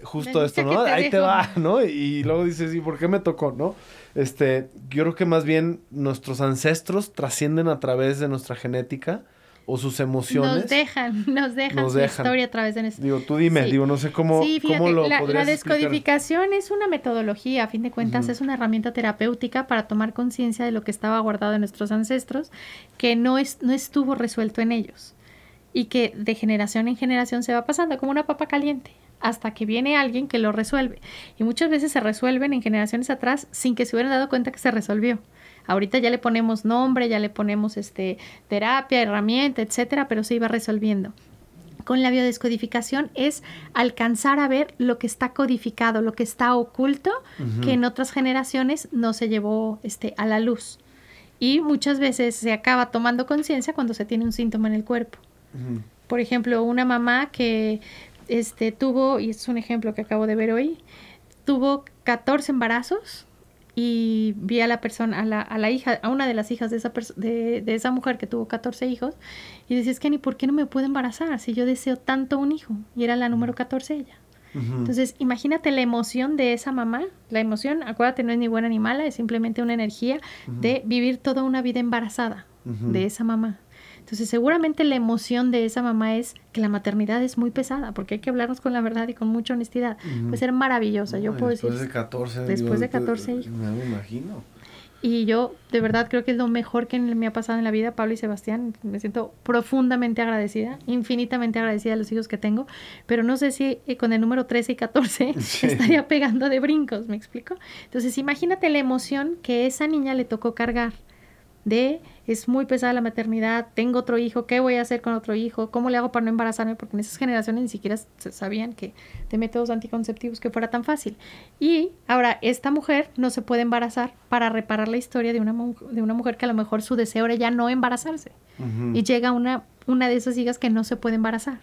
justo esto, ¿no? Ahí te va, ¿no? Y luego dices, ¿y por qué me tocó, no? Este, yo creo que más bien nuestros ancestros trascienden a través de nuestra genética o sus emociones. Nos dejan, nos dejan, historia a través de nuestro Digo, tú dime, no sé cómo, la, descodificación es una metodología, a fin de cuentas, es una herramienta terapéutica para tomar conciencia de lo que estaba guardado en nuestros ancestros, que no, es, no estuvo resuelto en ellos y que de generación en generación se va pasando como una papa caliente hasta que viene alguien que lo resuelve. Y muchas veces se resuelven en generaciones atrás sin que se hubieran dado cuenta que se resolvió. Ahorita ya le ponemos nombre, ya le ponemos este, terapia, herramienta, etcétera, pero se iba resolviendo con la biodescodificación es alcanzar a ver lo que está codificado, lo que está oculto, que en otras generaciones no se llevó este, a la luz. Y muchas veces se acaba tomando conciencia cuando se tiene un síntoma en el cuerpo. Por ejemplo, una mamá que este, tuvo, y es un ejemplo que acabo de ver hoy, tuvo 14 embarazos y vi a la persona, a la, a la hija, a una de las hijas de esa, de, de, esa mujer que tuvo 14 hijos, y decía, es que ni por qué no me puedo embarazar si yo deseo tanto un hijo, y era la número 14 ella. Entonces, imagínate la emoción de esa mamá. La emoción, acuérdate, no es ni buena ni mala, es simplemente una energía de vivir toda una vida embarazada de esa mamá. Entonces seguramente la emoción de esa mamá es que la maternidad es muy pesada, porque hay que hablarnos con la verdad y con mucha honestidad. Puede ser maravillosa, yo puedo después De 14, después de 14 hijos. Me imagino. Y yo de verdad creo que es lo mejor que me ha pasado en la vida, Pablo y Sebastián. Me siento profundamente agradecida, infinitamente agradecida a los hijos que tengo, pero no sé si eh, con el número 13 y 14 estaría pegando de brincos, ¿me explico? Entonces imagínate la emoción que esa niña le tocó cargar de es muy pesada la maternidad, tengo otro hijo, ¿qué voy a hacer con otro hijo? ¿Cómo le hago para no embarazarme? Porque en esas generaciones ni siquiera sabían que de métodos anticonceptivos que fuera tan fácil. Y ahora, esta mujer no se puede embarazar para reparar la historia de una, de una mujer que a lo mejor su deseo era ya no embarazarse. Y llega una, una de esas hijas que no se puede embarazar.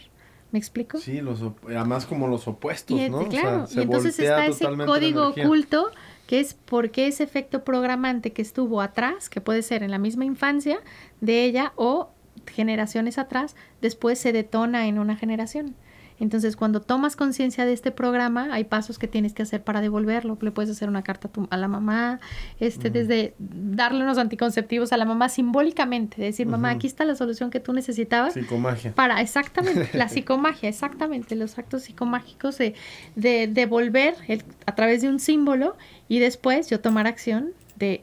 ¿Me explico? Sí, los, además como los opuestos, ¿no? Claro, y entonces está ese código oculto que es porque ese efecto programante que estuvo atrás, que puede ser en la misma infancia de ella o generaciones atrás, después se detona en una generación. Entonces, cuando tomas conciencia de este programa, hay pasos que tienes que hacer para devolverlo. Le puedes hacer una carta a, la mamá, este, desde darle unos anticonceptivos a la mamá simbólicamente, decir, mamá, aquí está la solución que tú necesitabas. Psicomagia. Para, exactamente, la psicomagia, exactamente, los actos psicomágicos de, de devolver el, a través de un símbolo y después yo tomar acción de,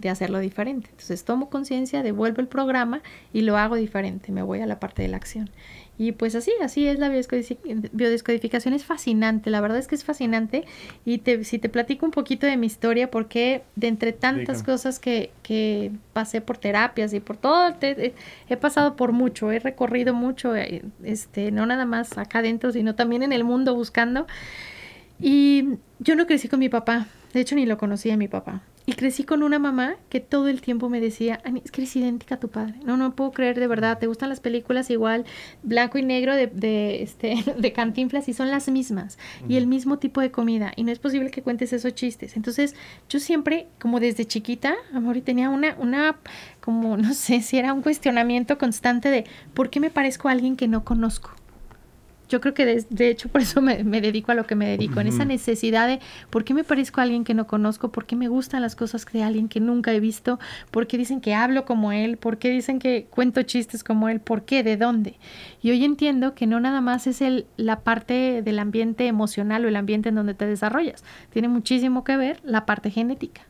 de, hacerlo diferente. Entonces tomo conciencia, devuelvo el programa y lo hago diferente, me voy a la parte de la acción. Y pues así, así es la biodescodificación. Es fascinante, la verdad es que es fascinante. Y si te platico un poquito de mi historia, porque de entre tantas cosas que, que, pasé por terapias y por todo, eh, he pasado por mucho, he recorrido mucho, eh, este, no nada más acá adentro, sino también en el mundo buscando. Y yo no crecí con mi papá, de hecho ni lo conocía mi papá. Y crecí con una mamá que todo el tiempo me decía, Ani, es que eres idéntica a tu padre. No, no puedo creer de verdad, mm. te gustan las películas igual, blanco y negro de, de, este, de cantinflas y son las mismas. Y el mismo tipo de comida. Y no es posible que cuentes esos chistes. Entonces, yo siempre, como desde chiquita, amor, y tenía una, una, como, no sé si era un cuestionamiento constante de, ¿por qué me parezco a alguien que no conozco? yo creo que de, hecho por eso me, dedico a lo que me dedico, en esa necesidad de por qué me parezco a alguien que no conozco, por qué me gustan las cosas de alguien que nunca he visto, por qué dicen que hablo como él, por qué dicen que cuento chistes como él, por qué, de dónde. Y hoy entiendo que no nada más es el, la parte del ambiente emocional o el ambiente en donde te desarrollas, tiene muchísimo que ver la parte genética.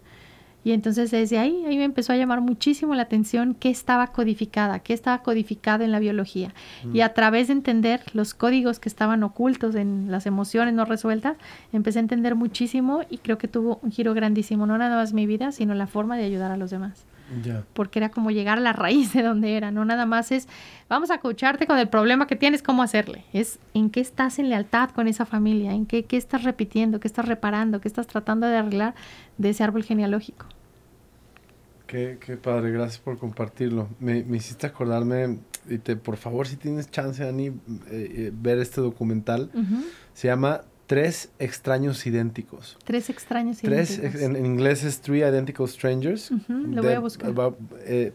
Y entonces desde ahí, ahí me empezó a llamar muchísimo la atención qué estaba codificada, qué estaba codificado en la biología. Mm. Y a través de entender los códigos que estaban ocultos en las emociones no resueltas, empecé a entender muchísimo y creo que tuvo un giro grandísimo, no nada más mi vida, sino la forma de ayudar a los demás. Porque era como llegar a la raíz de donde era, no nada más es, vamos a escucharte con el problema que tienes, cómo hacerle. Es en qué estás en lealtad con esa familia, en qué, qué estás repitiendo, qué estás reparando, qué estás tratando de arreglar de ese árbol genealógico. Qué, padre, gracias por compartirlo. Me, me hiciste acordarme, y te, por favor, si tienes chance, Ani, eh, eh, ver este documental. Se llama Tres extraños idénticos. Tres extraños idénticos. En, inglés es Three Identical Strangers. lo voy a buscar. Eh,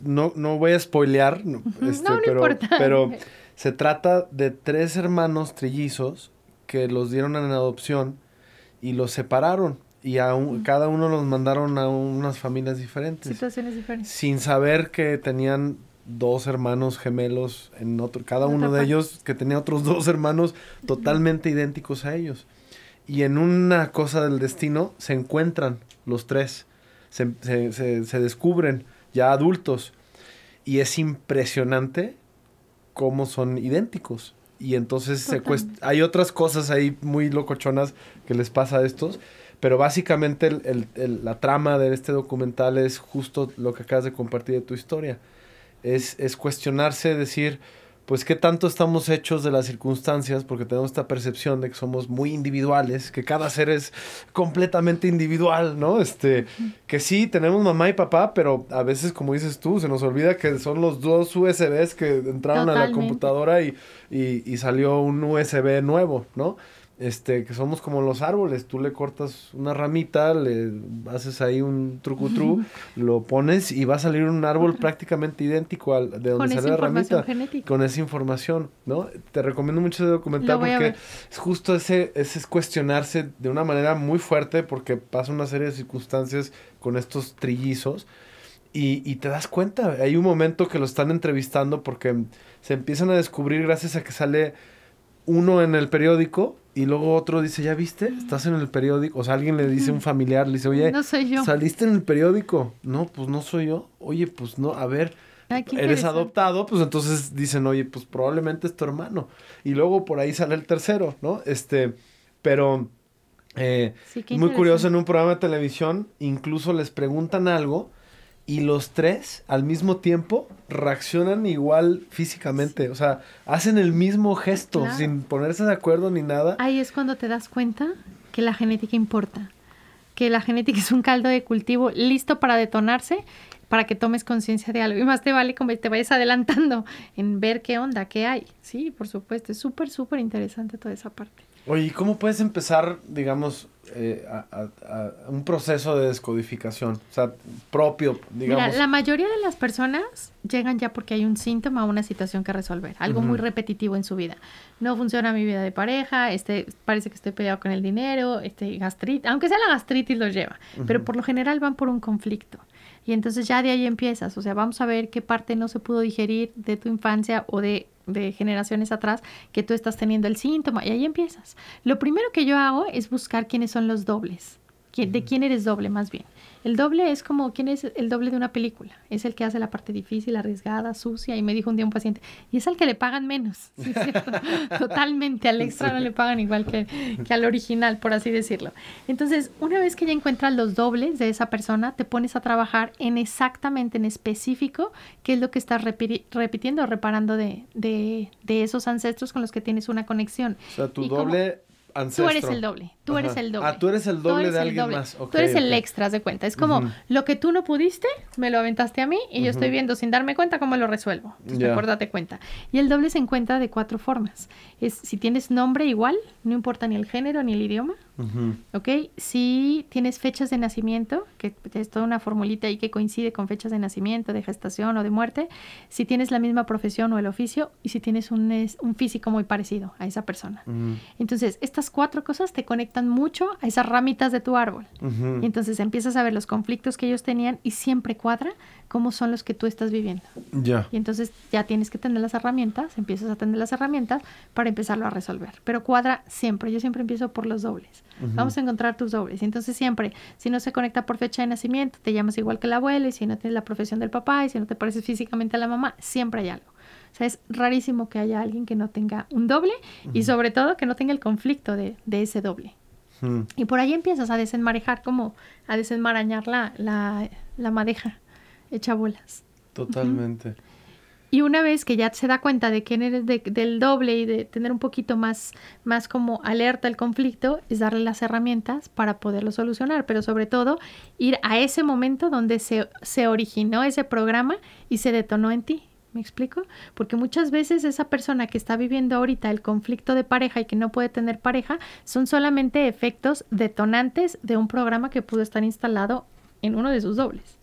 no, no voy a spoilear, este, pero, pero se trata de tres hermanos trillizos que los dieron en adopción y los separaron y a cada uno los mandaron a unas familias diferentes. Situaciones diferentes. Sin saber que tenían dos hermanos gemelos en otro, cada uno de ellos que tenía otros dos hermanos totalmente idénticos a ellos. Y en una cosa del destino se encuentran los tres, se, se, se, descubren ya adultos. Y es impresionante cómo son idénticos. Y entonces hay otras cosas ahí muy locochonas que les pasa a estos pero básicamente el, el, la trama de este documental es justo lo que acabas de compartir de tu historia. Es, es cuestionarse, decir, pues qué tanto estamos hechos de las circunstancias, porque tenemos esta percepción de que somos muy individuales, que cada ser es completamente individual, ¿no? Este, que sí, tenemos mamá y papá, pero a veces, como dices tú, se nos olvida que son los dos USBs que entraron a la computadora y, y, y, salió un USB nuevo, ¿no? este, que somos como los árboles, tú le cortas una ramita, le haces ahí un truco tru lo pones y va a salir un árbol prácticamente idéntico al de donde sale la ramita. Con esa información, ¿no? Te recomiendo mucho ese documental porque es justo ese, cuestionarse de una manera muy fuerte porque pasa una serie de circunstancias con estos trillizos. Y, y, te das cuenta, hay un momento que lo están entrevistando porque se empiezan a descubrir gracias a que sale uno en el periódico y luego otro dice, ¿ya viste? Estás en el periódico. O sea, alguien le dice a un familiar, le dice, oye, saliste en el periódico. No, pues no soy yo. Oye, pues no, a ver, ah, eres adoptado, pues entonces dicen, oye, pues probablemente es tu hermano. Y luego por ahí sale el tercero, ¿no? Este, pero eh, muy curioso, en un programa de televisión incluso les preguntan algo y los tres al mismo tiempo reaccionan igual físicamente, o sea, hacen el mismo gesto sin ponerse de acuerdo ni nada. Ahí es cuando te das cuenta que la genética importa, que la genética es un caldo de cultivo listo para detonarse, para que tomes conciencia de algo. Y más te vale como te vayas adelantando en ver qué onda, qué hay. Sí, por supuesto, es súper, súper interesante toda esa parte. Oye, cómo puedes empezar, digamos, eh, a, un proceso de descodificación? O sea, propio, digamos. Mira, la mayoría de las personas llegan ya porque hay un síntoma o una situación que resolver, algo muy repetitivo en su vida. No funciona mi vida de pareja, este, parece que estoy peleado con el dinero, este, gastritis, aunque sea la gastritis lo lleva, pero por lo general van por un conflicto. Y entonces ya de ahí empiezas, o sea, vamos a ver qué parte no se pudo digerir de tu infancia o de de generaciones atrás que tú estás teniendo el síntoma y ahí empiezas. Lo primero que yo hago es buscar quiénes son los dobles, de quién eres doble más bien. El doble es como, ¿quién es el doble de una película? Es el que hace la parte difícil, arriesgada, sucia. Y me dijo un día un paciente, y es al que le pagan menos. Totalmente, al extra no le pagan igual que, que al original, por así decirlo. Entonces, una vez que ya encuentras los dobles de esa persona, te pones a trabajar en exactamente, en específico, qué es lo que estás repitiendo o reparando de, esos ancestros con los que tienes una conexión. O sea, tu doble ancestro. Tú eres el doble Tú eres el doble. Ah, tú eres el doble de alguien más. tú eres el extra de cuenta. Es como lo que tú no pudiste, me lo aventaste a mí y yo estoy viendo sin darme cuenta cómo lo resuelvo. Entonces, cuenta. Y el doble se encuentra de cuatro formas. Es si tienes nombre igual, no importa ni el género ni el idioma. Si tienes fechas de nacimiento, que es toda una formulita ahí que coincide con fechas de nacimiento, de gestación o de muerte. Si tienes la misma profesión o el oficio y si tienes un, un físico muy parecido a esa persona. Entonces, estas cuatro cosas te conectan mucho a esas ramitas de tu árbol. Y entonces empiezas a ver los conflictos que ellos tenían y siempre cuadra cómo son los que tú estás viviendo. Ya. Y entonces ya tienes que tener las herramientas, empiezas a tener las herramientas para empezarlo a resolver. Pero cuadra siempre, yo siempre empiezo por los dobles. Vamos a encontrar tus dobles. Y entonces siempre, si no se conecta por fecha de nacimiento, te llamas igual que el abuelo y si no tienes la profesión del papá y si no te pareces físicamente a la mamá, siempre hay algo. O sea, es rarísimo que haya alguien que no tenga un doble y sobre todo que no tenga el conflicto de ese doble. Y por ahí empiezas a desenmarejar, como a desenmarañar la, la, la madeja hecha bolas. Totalmente. Y una vez que ya se da cuenta de quién eres del doble y de tener un poquito más, más como alerta al conflicto, es darle las herramientas para poderlo solucionar, pero sobre todo ir a ese momento donde se, se originó ese programa y se detonó en ti. ¿Me explico? Porque muchas veces esa persona que está viviendo ahorita el conflicto de pareja y que no puede tener pareja son solamente efectos detonantes de un programa que pudo estar instalado en uno de sus dobles.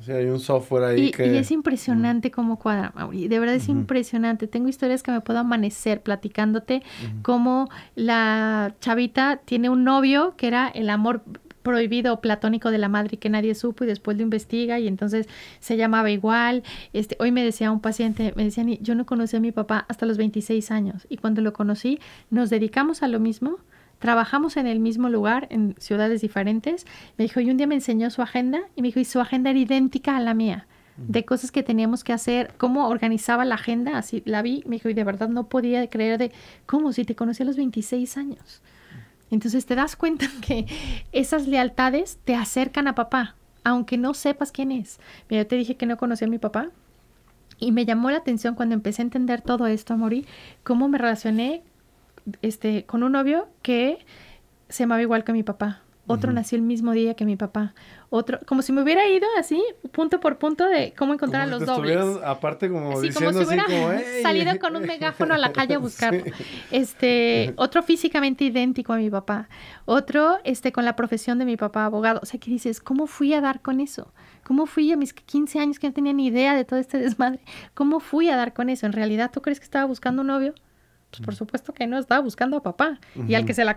O sea, hay un software ahí que... Y es impresionante cómo cuadra, Mauri. De verdad es impresionante. Tengo historias que me puedo amanecer platicándote cómo la chavita tiene un novio que era el amor prohibido platónico de la madre que nadie supo y después lo investiga y entonces se llamaba igual. Este, hoy me decía un paciente, me decía, yo no conocí a mi papá hasta los 26 años y cuando lo conocí nos dedicamos a lo mismo, trabajamos en el mismo lugar, en ciudades diferentes. Me dijo, y un día me enseñó su agenda y me dijo, y su agenda era idéntica a la mía de cosas que teníamos que hacer, cómo organizaba la agenda, así la vi, me dijo, y de verdad no podía creer de cómo si te conocí a los 26 años. Entonces te das cuenta que esas lealtades te acercan a papá, aunque no sepas quién es. Mira, yo te dije que no conocía a mi papá. Y me llamó la atención cuando empecé a entender todo esto, amorí, cómo me relacioné este, con un novio que se amaba igual que mi papá otro nació el mismo día que mi papá, otro, como si me hubiera ido así, punto por punto de cómo encontrar a los dobles. Aparte como así, como si hubiera salido con un megáfono a la calle a buscarlo. Este, otro físicamente idéntico a mi papá, otro este con la profesión de mi papá abogado. O sea, que dices, ¿cómo fui a dar con eso? ¿Cómo fui a mis 15 años que no tenía ni idea de todo este desmadre? ¿Cómo fui a dar con eso? ¿En realidad tú crees que estaba buscando un novio? Pues por supuesto que no, estaba buscando a papá. Y al que, se le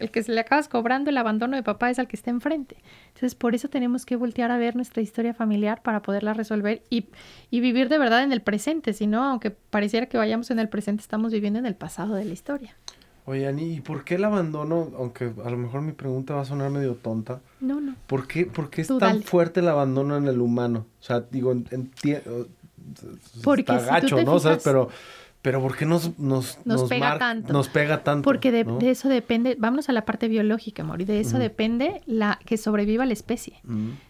el que se le acabas cobrando el abandono de papá es al que está enfrente. Entonces, por eso tenemos que voltear a ver nuestra historia familiar para poderla resolver y, vivir de verdad en el presente. Si no, aunque pareciera que vayamos en el presente, estamos viviendo en el pasado de la historia. Oye, Ani, ¿y por qué el abandono? Aunque a lo mejor mi pregunta va a sonar medio tonta. No, no. ¿Por qué, por qué es tan fuerte el abandono en el humano? O sea, digo, entiendo. Porque ¿no? sabes pero pero ¿por qué nos, pega tanto? Porque de, eso depende, vámonos a la parte biológica, Mauri, de eso depende la que sobreviva la especie.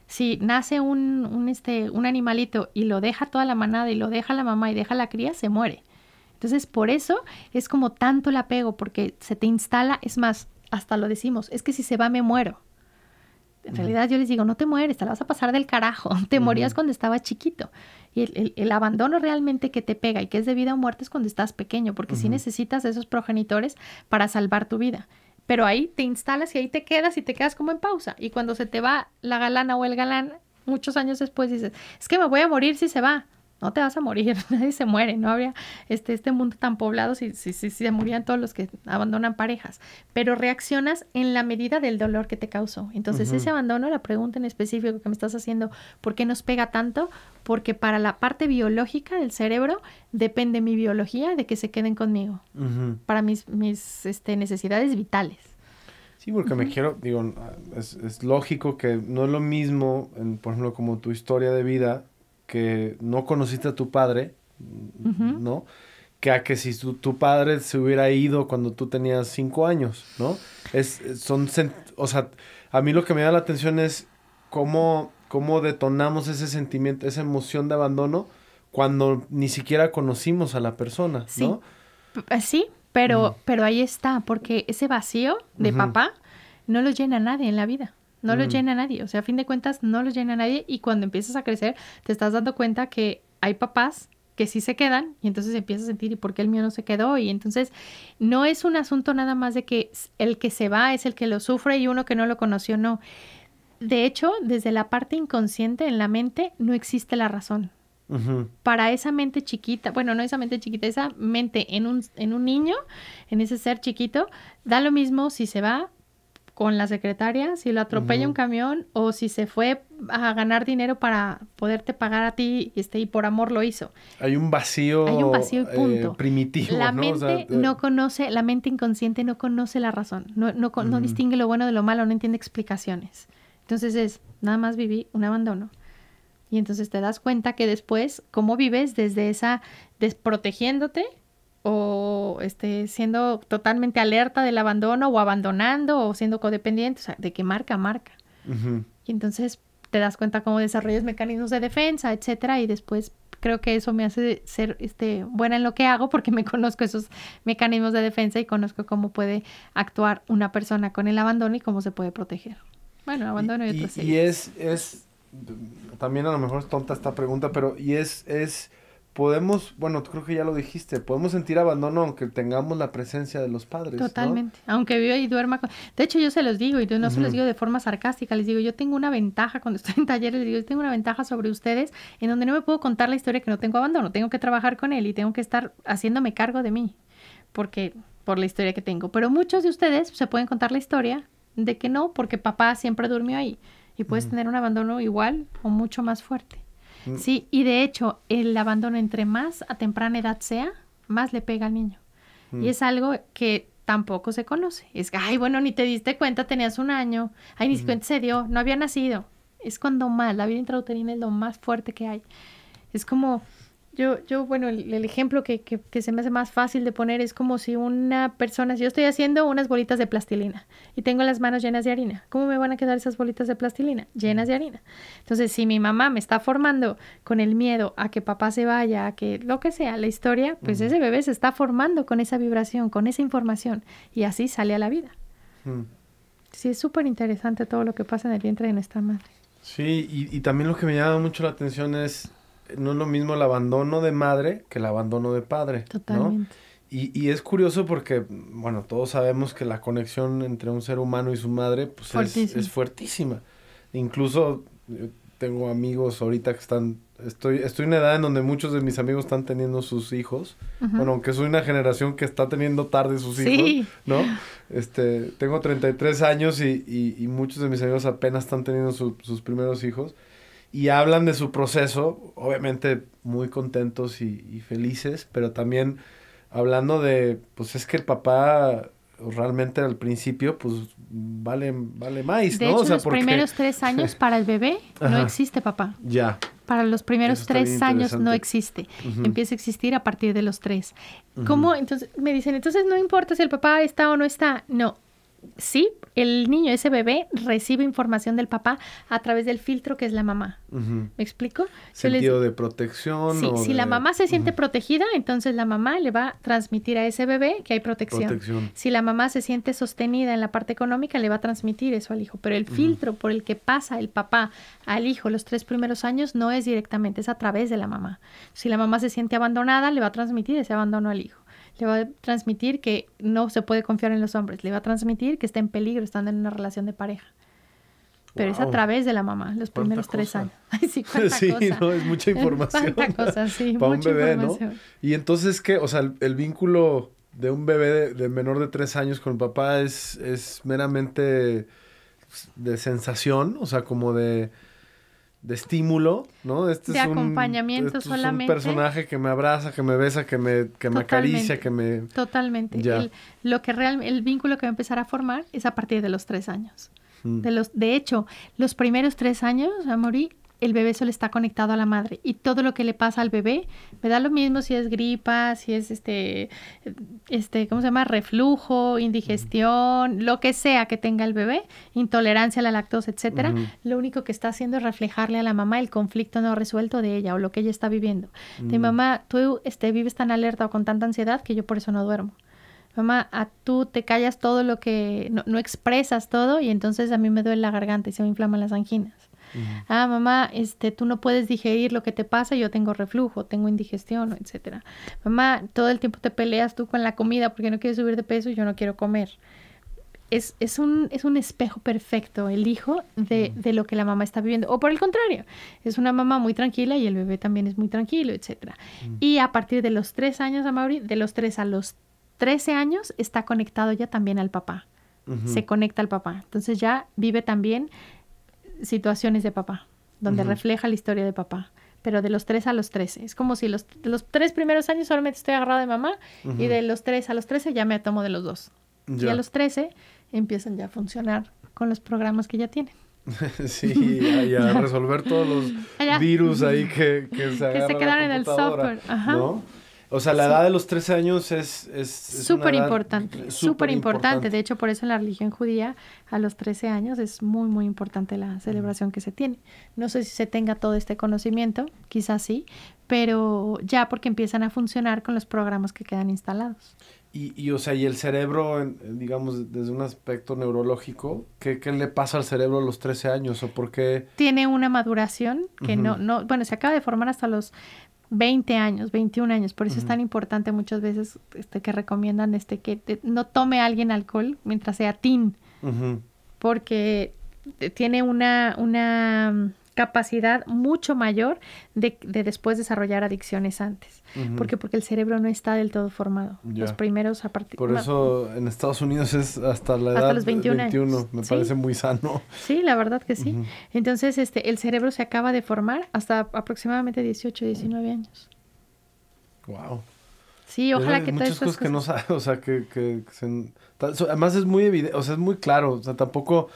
Si nace un, este, un animalito y lo deja toda la manada y lo deja la mamá y deja la cría, se muere. Entonces, por eso es como tanto el apego, porque se te instala, es más, hasta lo decimos, es que si se va me muero. En realidad yo les digo, no te mueres, te la vas a pasar del carajo, te morías cuando estaba chiquito. Y el, abandono realmente que te pega y que es de vida o muerte es cuando estás pequeño, porque si sí necesitas esos progenitores para salvar tu vida. Pero ahí te instalas y ahí te quedas y te quedas como en pausa. Y cuando se te va la galana o el galán, muchos años después dices, es que me voy a morir si se va no te vas a morir, nadie se muere, no habría este, este mundo tan poblado si, se murieran todos los que abandonan parejas, pero reaccionas en la medida del dolor que te causó. Entonces, ese abandono, la pregunta en específico que me estás haciendo, ¿por qué nos pega tanto? Porque para la parte biológica del cerebro depende mi biología de que se queden conmigo, para mis, este, necesidades vitales. Sí, porque me quiero, digo, es, lógico que no es lo mismo, por ejemplo, como tu historia de vida, que no conociste a tu padre, ¿no? Que a que si tu, padre se hubiera ido cuando tú tenías cinco años, ¿no? Es, son, o sea, a mí lo que me da la atención es cómo, cómo detonamos ese sentimiento, esa emoción de abandono cuando ni siquiera conocimos a la persona, ¿no? Sí, pero, pero ahí está, porque ese vacío de papá no lo llena nadie en la vida. No lo mm. llena nadie. O sea, a fin de cuentas, no lo llena nadie. Y cuando empiezas a crecer, te estás dando cuenta que hay papás que sí se quedan y entonces empiezas a sentir y por qué el mío no se quedó y entonces no es un asunto nada más de que el que se va es el que lo sufre y uno que no lo conoció no. De hecho, desde la parte inconsciente en la mente no existe la razón. Para esa mente chiquita, bueno, no esa mente chiquita, esa mente en un, en un niño, en ese ser chiquito, da lo mismo si se va, con la secretaria, si lo atropella un camión o si se fue a ganar dinero para poderte pagar a ti este, y por amor lo hizo. Hay un vacío, Hay un vacío y eh, punto. primitivo. La mente no conoce, la mente inconsciente no conoce la razón, no, no, distingue lo bueno de lo malo, no entiende explicaciones. Entonces es, nada más viví un abandono. Y entonces te das cuenta que después, cómo vives desde esa, desprotegiéndote, o este, siendo totalmente alerta del abandono o abandonando o siendo codependiente, o sea, de qué marca, marca. Y entonces te das cuenta cómo desarrollas mecanismos de defensa, etcétera, y después creo que eso me hace ser este, buena en lo que hago porque me conozco esos mecanismos de defensa y conozco cómo puede actuar una persona con el abandono y cómo se puede proteger. Bueno, abandono y, otras Y, y es, es, también a lo mejor es tonta esta pregunta, pero y es, es podemos, bueno, creo que ya lo dijiste, podemos sentir abandono aunque tengamos la presencia de los padres. Totalmente, aunque viva y duerma. De hecho, yo se los digo y no se los digo de forma sarcástica, les digo, yo tengo una ventaja cuando estoy en talleres, les digo, yo tengo una ventaja sobre ustedes en donde no me puedo contar la historia que no tengo abandono, tengo que trabajar con él y tengo que estar haciéndome cargo de mí, porque por la historia que tengo. Pero muchos de ustedes se pueden contar la historia de que no, porque papá siempre durmió ahí y puedes tener un abandono igual o mucho más fuerte. Mm. Sí, y de hecho, el abandono entre más a temprana edad sea, más le pega al niño. Mm. Y es algo que tampoco se conoce. Es que, ay, bueno, ni te diste cuenta, tenías un año, ay, ni siquiera se dio, no había nacido. Es cuando más, la vida intrauterina es lo más fuerte que hay. Es como, yo, yo bueno, el, ejemplo que, se me hace más fácil de poner es como si una persona, si yo estoy haciendo unas bolitas de plastilina y tengo las manos llenas de harina, ¿cómo me van a quedar esas bolitas de plastilina? Llenas de harina. Entonces, si mi mamá me está formando con el miedo a que papá se vaya, a que lo que sea, la historia, pues ese bebé se está formando con esa vibración, con esa información y así sale a la vida. Hmm. Sí, es súper interesante todo lo que pasa en el vientre de nuestra madre. Sí, y, y también lo que me llama mucho la atención es no es lo mismo el abandono de madre que el abandono de padre. Y, y, es curioso porque, bueno, todos sabemos que la conexión entre un ser humano y su madre pues, es, fuertísima. Incluso eh, tengo amigos ahorita que están, estoy, estoy en una edad en donde muchos de mis amigos están teniendo sus hijos. Bueno, aunque soy una generación que está teniendo tarde sus hijos, ¿no? Este, tengo 33 años y, y, y, muchos de mis amigos apenas están teniendo sus primeros hijos y hablan de su proceso, obviamente muy contentos y, felices, pero también hablando de, pues es que el papá realmente al principio, pues vale, vale más, ¿no? Hecho, los primeros tres años para el bebé no existe papá. Ya. Para los primeros tres años no existe. Empieza a existir a partir de los tres. ¿Cómo? Entonces me dicen, entonces no importa si el papá está o no está. No, sí, el niño, ese bebé, recibe información del papá a través del filtro que es la mamá. ¿Me explico? Sentido de protección. Sí, si la mamá se siente protegida, entonces la mamá le va a transmitir a ese bebé que hay protección. Si la mamá se siente sostenida en la parte económica, le va a transmitir eso al hijo. Pero el filtro por el que pasa el papá al hijo los tres primeros años no es directamente, es a través de la mamá. Si la mamá se siente abandonada, le va a transmitir ese abandono al hijo le va a transmitir que no se puede confiar en los hombres, le va a transmitir que está en peligro estando en una relación de pareja. Pero es a través de la mamá, los primeros tres años. sí, No, es mucha información. Para un bebé, ¿no? Y entonces, ¿qué? O sea, el, vínculo de un bebé de, menor de tres años con el papá es, es meramente pues, de sensación, o sea, como de de estímulo, ¿no? Este de acompañamiento este un, solamente. Es un personaje que me abraza, que me besa, que me, que me acaricia, que me... Totalmente. Ya. El, lo que real, el vínculo que va a empezar a formar es a partir de los tres años. Mm. De, los, de hecho, los primeros tres años, Amorí, el bebé solo está conectado a la madre y todo lo que le pasa al bebé me da lo mismo si es gripa, si es este, este, ¿cómo se llama? Reflujo, indigestión, lo que sea que tenga el bebé, intolerancia a la lactosa, etcétera. Lo único que está haciendo es reflejarle a la mamá el conflicto no resuelto de ella o lo que ella está viviendo. Mm. Mi mamá, tú este, vives tan alerta o con tanta ansiedad que yo por eso no duermo mamá, a tú te callas todo lo que, no, expresas todo y entonces a mí me duele la garganta y se me inflaman las anginas. Ah, mamá, este, tú no puedes digerir lo que te pasa, yo tengo reflujo, tengo indigestión, etc Mamá, todo el tiempo te peleas tú con la comida porque no quieres subir de peso y yo no quiero comer. Es, es, un, es un espejo perfecto el hijo de, lo que la mamá está viviendo. O por el contrario, es una mamá muy tranquila y el bebé también es muy tranquilo, etc. Y a partir de los tres años, Amaury, de los tres a los 13 años, está conectado ya también al papá. Se conecta al papá. Entonces ya vive también situaciones de papá, donde refleja la historia de papá, pero de los 3 a los 13. Es como si los, los tres primeros años solamente estoy agarrado de mamá y de los 3 a los 13 ya me tomo de los dos. Y a los 13 empiezan ya a funcionar con los programas que ya tienen. sí, y a resolver todos los virus ahí que, se, que quedaron en el software. Ajá. O sea, la edad de los 13 años es... es, súper importante, súper importante. De hecho, por eso en la religión judía, a los 13 años es muy, muy importante la celebración que se tiene. No sé si se tenga todo este conocimiento, quizás sí, pero ya porque empiezan a funcionar con los programas que quedan instalados. Y, y o sea, y el cerebro, digamos, desde un aspecto neurológico, ¿qué, le pasa al cerebro a los 13 años o por qué? Tiene una maduración que no, no, bueno, se acaba de formar hasta los 20 años, 21 años, por eso es tan importante muchas veces este, que recomiendan este que no tome alguien alcohol mientras sea teen, porque eh, tiene una, una capacidad mucho mayor de, de después desarrollar adicciones antes. porque Porque el cerebro no está del todo formado. Los primeros a partir... Por eso en Estados Unidos es hasta la edad 21, me parece muy sano. Sí, la verdad que sí. Entonces, este, el cerebro se acaba de formar hasta aproximadamente 18, 19 años. Wow. Sí, ojalá que muchas cosas, que no sabes, o sea, que, además es muy evidente, o sea, es muy claro, o sea, tampoco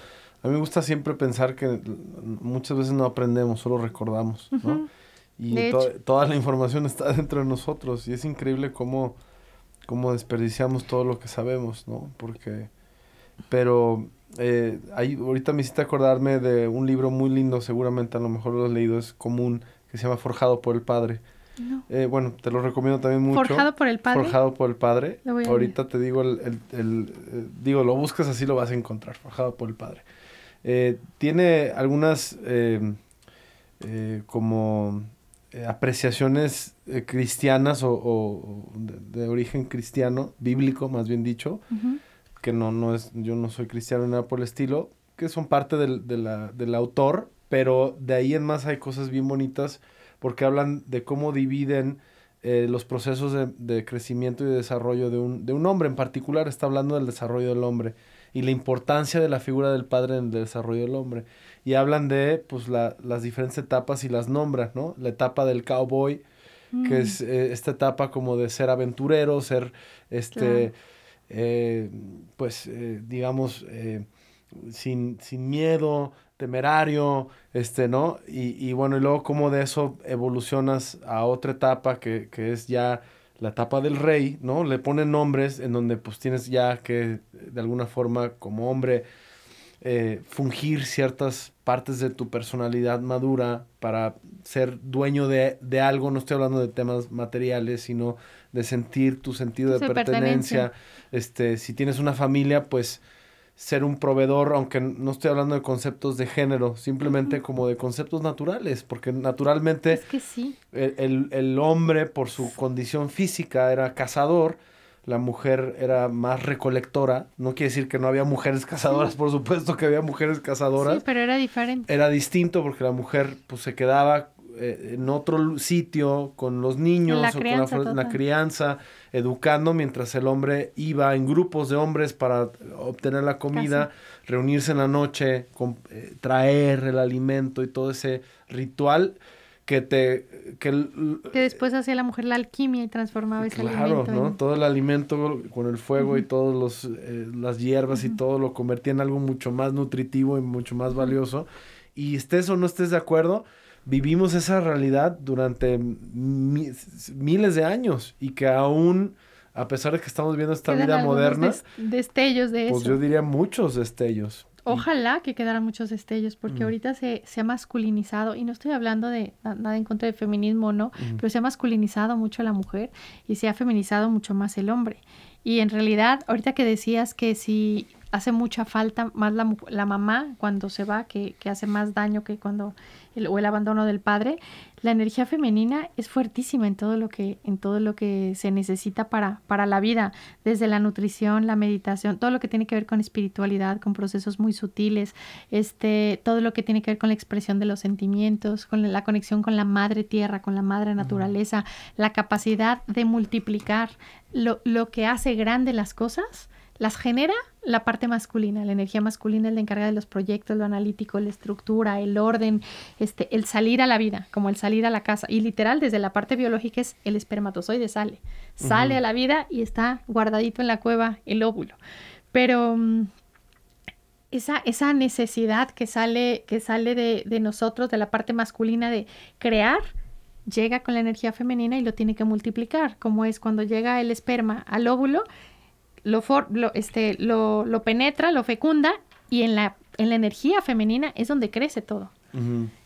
a mí me gusta siempre pensar que muchas veces no aprendemos, solo recordamos, ¿no? Y toda la información está dentro de nosotros y es increíble cómo, cómo desperdiciamos todo lo que sabemos, ¿no? Porque, pero eh, ahorita me hiciste acordarme de un libro muy lindo, seguramente a lo mejor lo has leído, es común, que se llama Forjado por el Padre. Eh, bueno, te lo recomiendo también mucho. Forjado por el Padre. Forjado por el Padre. Ahorita te digo, el, el, eh, digo, lo buscas así, lo vas a encontrar, Forjado por el Padre. Eh, tiene algunas eh, eh, como apreciaciones cristianas o, de, origen cristiano, bíblico más bien dicho, que no, no es, yo no soy cristiano ni nada por el estilo, que son parte del, autor, pero de ahí en más hay cosas bien bonitas porque hablan de cómo dividen los procesos de, crecimiento y desarrollo de un, de un, hombre en particular, está hablando del desarrollo del hombre y la importancia de la figura del padre en el desarrollo del hombre. Y hablan de pues, las diferentes etapas y las nombran, ¿no? La etapa del cowboy, que mm. es eh, esta etapa como de ser aventurero, ser, este, eh, pues, eh, digamos, sin, miedo, temerario, este, ¿no? Y, bueno, y luego cómo de eso evolucionas a otra etapa que, que es ya la tapa del rey, ¿no? Le ponen nombres en donde pues tienes ya que de alguna forma como hombre eh, fungir ciertas partes de tu personalidad madura para ser dueño de, de, algo, no estoy hablando de temas materiales, sino de sentir tu sentido de pertenencia. pertenencia. Este, si tienes una familia, pues ser un proveedor, aunque no estoy hablando de conceptos de género, simplemente como de conceptos naturales, porque naturalmente es el, hombre por su condición física era cazador, la mujer era más recolectora, no quiere decir que no había mujeres cazadoras, por supuesto que había mujeres cazadoras. Sí, pero era diferente. Era distinto porque la mujer pues se quedaba eh, en otro sitio con los niños, o con la, crianza, educando mientras el hombre iba en grupos de hombres para obtener la comida, reunirse en la noche, eh, traer el alimento y todo ese ritual que te... Que, después hacía la mujer la alquimia y transformaba ese alimento. Claro, ¿no? Todo el alimento con el fuego y todas los... Eh, las hierbas y todo lo convertía en algo mucho más nutritivo y mucho más valioso. Y estés o no estés de acuerdo, vivimos esa realidad durante miles de años y que aún, a pesar de que estamos viendo esta vida moderna, destellos de pues yo diría muchos destellos. Ojalá que quedaran muchos destellos, porque ahorita se, ha masculinizado, y no estoy hablando de nada en contra del feminismo, no, pero se ha masculinizado mucho la mujer y se ha feminizado mucho más el hombre. Y en realidad, ahorita que decías que si hace mucha falta más la, la mamá cuando se va, que, hace más daño que cuando, el, o el abandono del padre. La energía femenina es fuertísima en todo lo que, en todo lo que se necesita para, para la vida, desde la nutrición, la meditación, todo lo que tiene que ver con espiritualidad, con procesos muy sutiles, este, todo lo que tiene que ver con la expresión de los sentimientos, con la conexión con la madre tierra, con la madre naturaleza, la capacidad de multiplicar lo, lo que hace grande las cosas las genera la parte masculina, la energía masculina, es la encarga de los proyectos, lo analítico, la estructura, el orden, este, el salir a la vida, como el salir a la casa. Y literal, desde la parte biológica es el espermatozoide sale, sale a la vida y está guardadito en la cueva el óvulo. Pero mm, esa, esa, necesidad que sale, que sale de nosotros, de la parte masculina de crear, llega con la energía femenina y lo tiene que multiplicar, como es cuando llega el esperma al óvulo, lo, lo, este, lo, penetra, lo fecunda y en la, en la energía femenina es donde crece todo.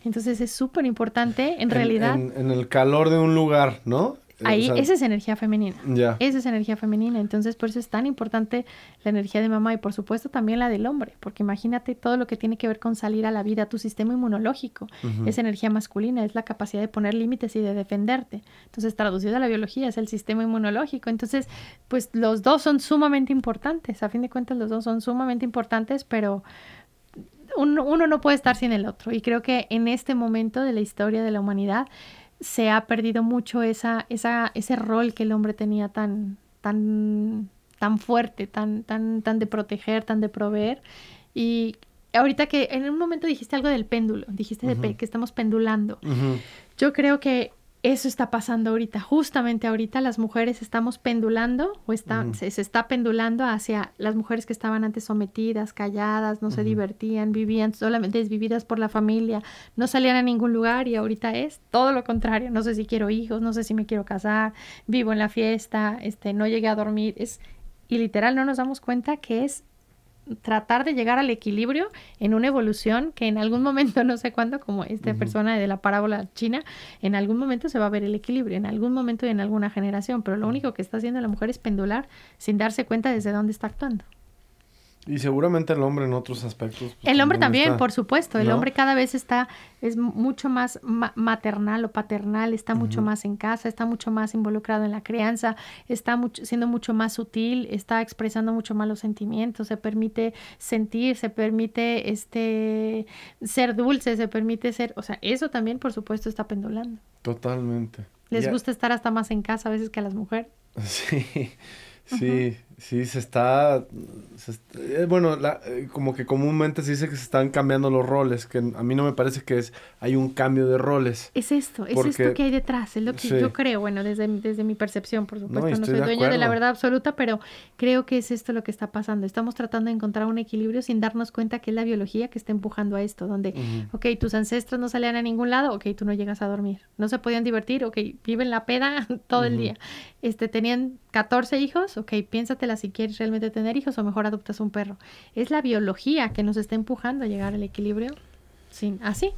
Entonces es súper importante en, realidad. en, el calor de un lugar, ¿no? Ahí, esa es energía femenina. Esa es energía femenina. Entonces, por eso es tan importante la energía de mamá y, por supuesto, también la del hombre. Porque imagínate todo lo que tiene que ver con salir a la vida, tu sistema inmunológico. esa Es energía masculina, es la capacidad de poner límites y de defenderte. Entonces, traducido a la biología, es el sistema inmunológico. Entonces, pues los dos son sumamente importantes. A fin de cuentas, los dos son sumamente importantes, pero uno no puede estar sin el otro. Y creo que en este momento de la historia de la humanidad, se ha perdido mucho esa, esa, ese rol que el hombre tenía tan, tan, tan fuerte, tan, tan, tan de proteger, tan de proveer. Y ahorita que en un momento dijiste algo del péndulo, dijiste que estamos pendulando. Yo creo que eso está pasando ahorita. Justamente ahorita las mujeres estamos pendulando o se, está pendulando hacia las mujeres que estaban antes sometidas, calladas, no se divertían, vivían solamente desvividas por la familia, no salían a ningún lugar y ahorita es todo lo contrario. No sé si quiero hijos, no sé si me quiero casar, vivo en la fiesta, este, no llegué a dormir. Es, y literal no nos damos cuenta que es tratar de llegar al equilibrio en una evolución que en algún momento, no sé cuándo, como esta persona de la parábola china, en algún momento se va a ver el equilibrio, en algún momento y en alguna generación, pero lo único que está haciendo la mujer es pendular sin darse cuenta desde dónde está actuando. Y seguramente el hombre en otros aspectos. Pues, el hombre también, por supuesto. El hombre cada vez está, es mucho más maternal o paternal, está mucho más en casa, está mucho más involucrado en la crianza, está siendo mucho más sutil, está expresando mucho más los sentimientos, se permite sentir, se permite este, ser dulce, se permite ser, o sea, eso también, por supuesto, está pendulando. Totalmente. Les gusta estar hasta más en casa a veces que a las mujeres. Sí, sí. Sí, se está, eh, bueno, la, eh, como que comúnmente se dice que se están cambiando los roles, que a mí no me parece que es, hay un cambio de roles. Es esto, es esto que hay detrás, es lo que yo creo, bueno, desde, desde mi percepción, por supuesto, no, soy de de la verdad absoluta, pero creo que es esto lo que está pasando. Estamos tratando de encontrar un equilibrio sin darnos cuenta que es la biología que está empujando a esto, donde, ok, tus ancestros no salían a ningún lado, ok, tú no llegas a dormir, no se podían divertir, ok, viven la peda todo el día, este, tenían 14 hijos, ok, piénsate si quieres realmente tener hijos o mejor adoptas un perro. Es la biología que nos está empujando a llegar al equilibrio sin así.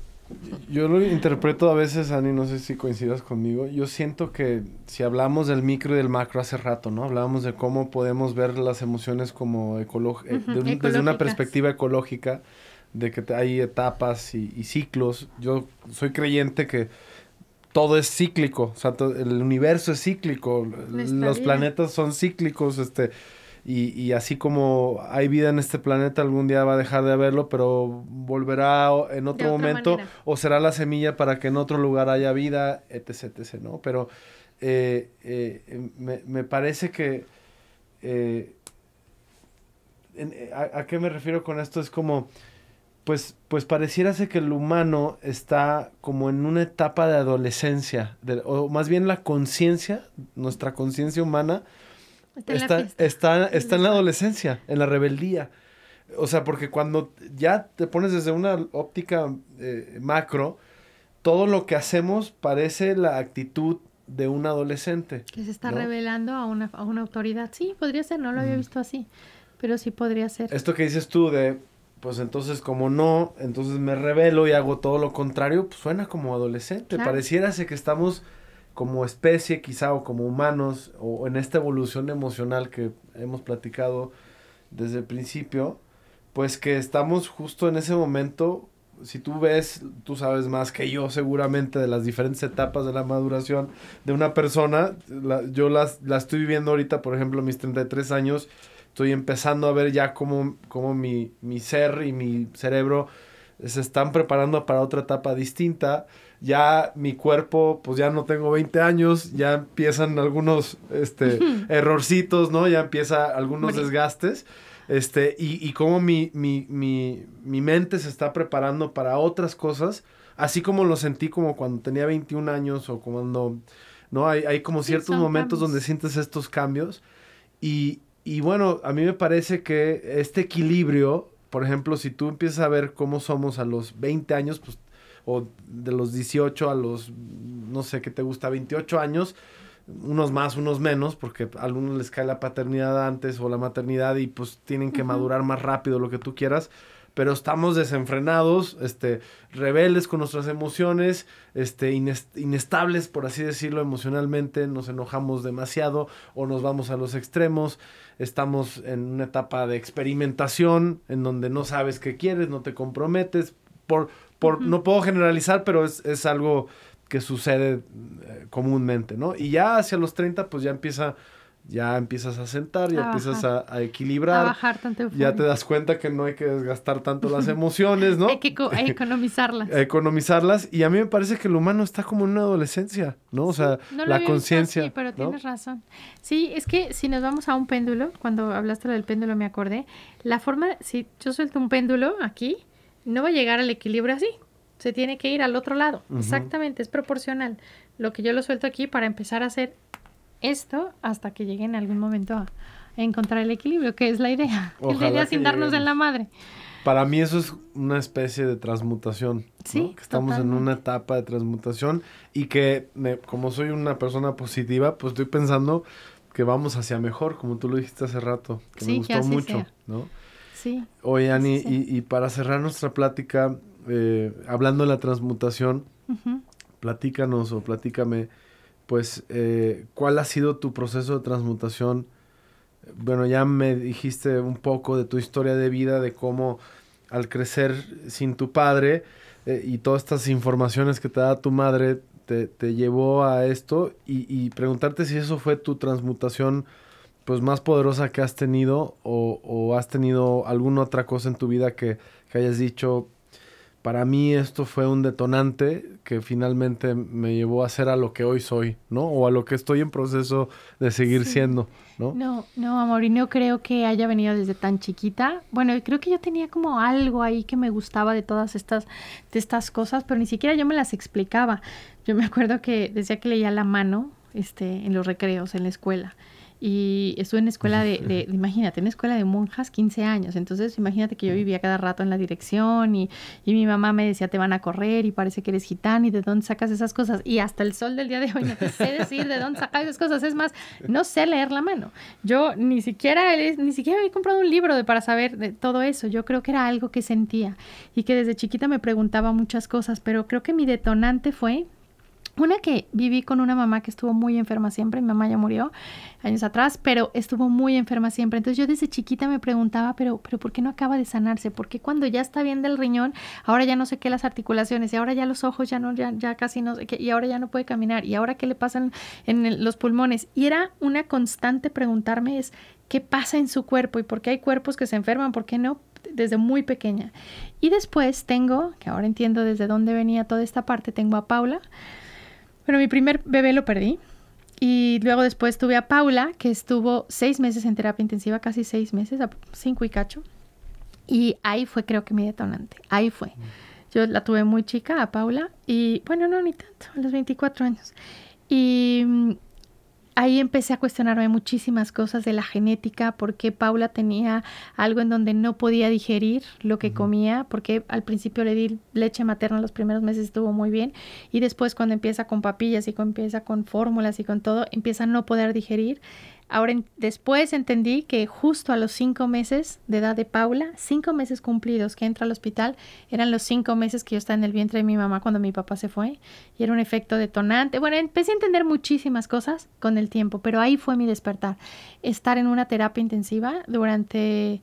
Yo lo interpreto a veces, Ani, no sé si coincidas conmigo. Yo siento que si hablamos del micro y del macro hace rato, ¿no? Hablábamos de cómo podemos ver las emociones como eh, desde una perspectiva ecológica, de que hay etapas y, ciclos. Yo soy creyente que todo es cíclico, o sea, el universo es cíclico, los planetas son cíclicos, este, y, así como hay vida en este planeta, algún día va a dejar de haberlo, pero volverá en otro momento o será la semilla para que en otro lugar haya vida, etc., etc., ¿no? Pero eh, eh, me, parece que... Eh, ¿A qué me refiero con esto? Es como pues, pues pareciera ser que el humano está como en una etapa de adolescencia, o más bien la conciencia, nuestra conciencia humana, está, está, en la adolescencia, en la rebeldía. O sea, porque cuando ya te pones desde una óptica eh, macro, todo lo que hacemos parece la actitud de un adolescente. Que se está revelando a una, autoridad. Sí, podría ser, no lo había visto así, pero sí podría ser. Esto que dices tú de pues entonces como no, entonces me revelo y hago todo lo contrario, pues suena como adolescente. pareciera que estamos como especie quizá o como humanos o en esta evolución emocional que hemos platicado desde el principio, pues que estamos justo en ese momento, si tú ves, tú sabes más que yo seguramente de las diferentes etapas de la maduración de una persona, yo las, la estoy viviendo ahorita, por ejemplo, mis 33 años, estoy empezando a ver ya cómo, cómo mi, mi, ser y mi cerebro se están preparando para otra etapa distinta. Ya mi cuerpo, pues ya no tengo 20 años, ya empiezan algunos este, errorcitos, ¿no? Ya empieza algunos desgastes. Este, y, y cómo mi, mi, mi, mi mente se está preparando para otras cosas, así como lo sentí como cuando tenía 21 años o cuando, ¿no? Hay, hay como ciertos momentos donde sientes estos cambios. Y, y bueno, a mí me parece que este equilibrio, por ejemplo, si tú empiezas a ver cómo somos a los 20 años, pues, o de los 18 a los, no sé qué te gusta, 28 años, unos más, unos menos, porque a algunos les cae la paternidad antes o la maternidad y pues tienen que madurar más rápido, lo que tú quieras pero estamos desenfrenados, este, rebeldes con nuestras emociones, este, inestables, por así decirlo, emocionalmente, nos enojamos demasiado o nos vamos a los extremos estamos en una etapa de experimentación en donde no sabes qué quieres, no te comprometes. Por, por, No puedo generalizar, pero es, algo que sucede eh, comúnmente, ¿no? Y ya hacia los 30, pues ya empieza ya empiezas a sentar, ya empiezas a, equilibrar. A bajar ya te das cuenta que no hay que desgastar tanto las emociones, ¿no? hay que economizarlas. economizarlas. Y a mí me parece que el humano está como en una adolescencia, ¿no? O sea, la conciencia. Sí, pero tienes razón. Sí, es que si nos vamos a un péndulo, cuando hablaste del péndulo me acordé, la forma, si yo suelto un péndulo aquí, no va a llegar al equilibrio así. Se tiene que ir al otro lado. Exactamente, es proporcional. Lo que yo lo suelto aquí para empezar a hacer esto hasta que llegue en algún momento a encontrar el equilibrio, que es la idea. Ojalá la idea sin darnos en la madre. Para mí eso es una especie de transmutación. Sí. Que estamos en una etapa de transmutación y que como soy una persona positiva, pues estoy pensando que vamos hacia mejor, como tú lo dijiste hace rato, que me gustó mucho, ¿no? Sí. Oye, Ani, y, para cerrar nuestra plática, eh, hablando de la transmutación, platícanos o platícame pues, eh, ¿cuál ha sido tu proceso de transmutación? Bueno, ya me dijiste un poco de tu historia de vida, de cómo al crecer sin tu padre eh, y todas estas informaciones que te da tu madre te, llevó a esto y, preguntarte si eso fue tu transmutación pues más poderosa que has tenido o, has tenido alguna otra cosa en tu vida que hayas dicho para mí esto fue un detonante que finalmente me llevó a ser a lo que hoy soy, ¿no? O a lo que estoy en proceso de seguir siendo, ¿no? No, no, amor, y no creo que haya venido desde tan chiquita. Bueno, creo que yo tenía como algo ahí que me gustaba de todas estas, de estas cosas, pero ni siquiera yo me las explicaba. Yo me acuerdo que decía que leía la mano, este, en los recreos, en la escuela y estuve en escuela de, imagínate, en escuela de monjas 15 años, entonces imagínate que yo vivía cada rato en la dirección y, y, mi mamá me decía te van a correr y parece que eres gitana y de dónde sacas esas cosas y hasta el sol del día de hoy no te sé decir de dónde sacas esas cosas, es más, no sé leer la mano, yo ni siquiera, ni siquiera había comprado un libro de, para saber de todo eso, yo creo que era algo que sentía y que desde chiquita me preguntaba muchas cosas, pero creo que mi detonante fue una que viví con una mamá que estuvo muy enferma siempre, mi mamá ya murió años atrás, pero estuvo muy enferma siempre. Entonces yo desde chiquita me preguntaba, pero, pero ¿por qué no acaba de sanarse? porque cuando ya está bien del riñón, ahora ya no sé qué las articulaciones y ahora ya los ojos ya no, ya, casi no sé qué, y ahora ya no puede caminar y ahora qué le pasan en los pulmones? Y era una constante preguntarme es, ¿qué pasa en su cuerpo y por qué hay cuerpos que se enferman? ¿Por qué no? desde muy pequeña. Y después tengo, que ahora entiendo desde dónde venía toda esta parte, tengo a Paula, bueno, mi primer bebé lo perdí. Y luego después tuve a Paula, que estuvo seis meses en terapia intensiva, casi seis meses, a cinco y cacho. Y ahí fue creo que mi detonante, ahí fue. Yo la tuve muy chica, a Paula, y bueno, no, ni tanto, a los 24 años. Y ahí empecé a cuestionarme muchísimas cosas de la genética, porque Paula tenía algo en donde no podía digerir lo que comía, porque al principio le di leche materna los primeros meses estuvo muy bien, y después cuando empieza con papillas y con empieza con fórmulas y con todo, empieza a no poder digerir. Ahora después entendí que justo a los cinco meses de edad de Paula, cinco meses cumplidos que entra al hospital, eran los cinco meses que yo estaba en el vientre de mi mamá cuando mi papá se fue y era un efecto detonante. Bueno, empecé a entender muchísimas cosas con el tiempo, pero ahí fue mi despertar. Estar en una terapia intensiva durante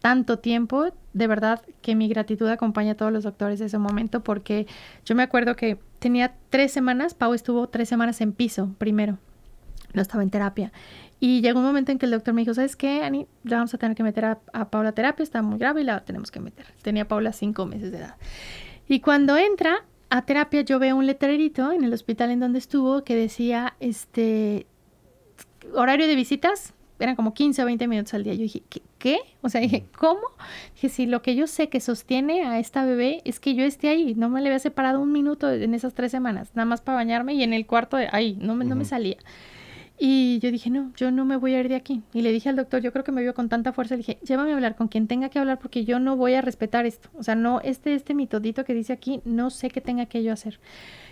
tanto tiempo, de verdad que mi gratitud acompaña a todos los doctores de ese momento porque yo me acuerdo que tenía tres semanas, Pau estuvo tres semanas en piso primero, no estaba en terapia. Y llegó un momento en que el doctor me dijo, ¿sabes qué, Ani? Ya vamos a tener que meter a, Paula a terapia, está muy grave y la tenemos que meter. Tenía Paula cinco meses de edad. Y cuando entra a terapia, yo veo un letrerito en el hospital en donde estuvo que decía, este, horario de visitas, eran como 15 o 20 minutos al día. Yo dije, ¿qué? O sea, dije, ¿cómo? Dije, si lo que yo sé que sostiene a esta bebé es que yo esté ahí, no me le había separado un minuto en esas tres semanas, nada más para bañarme y en el cuarto de ahí, no no me salía. Y yo dije, no, yo no me voy a ir de aquí. Y le dije al doctor, yo creo que me vio con tanta fuerza, le dije, llévame a hablar con quien tenga que hablar porque yo no voy a respetar esto. O sea, no, este, este mitodito que dice aquí, no sé qué tenga que yo hacer.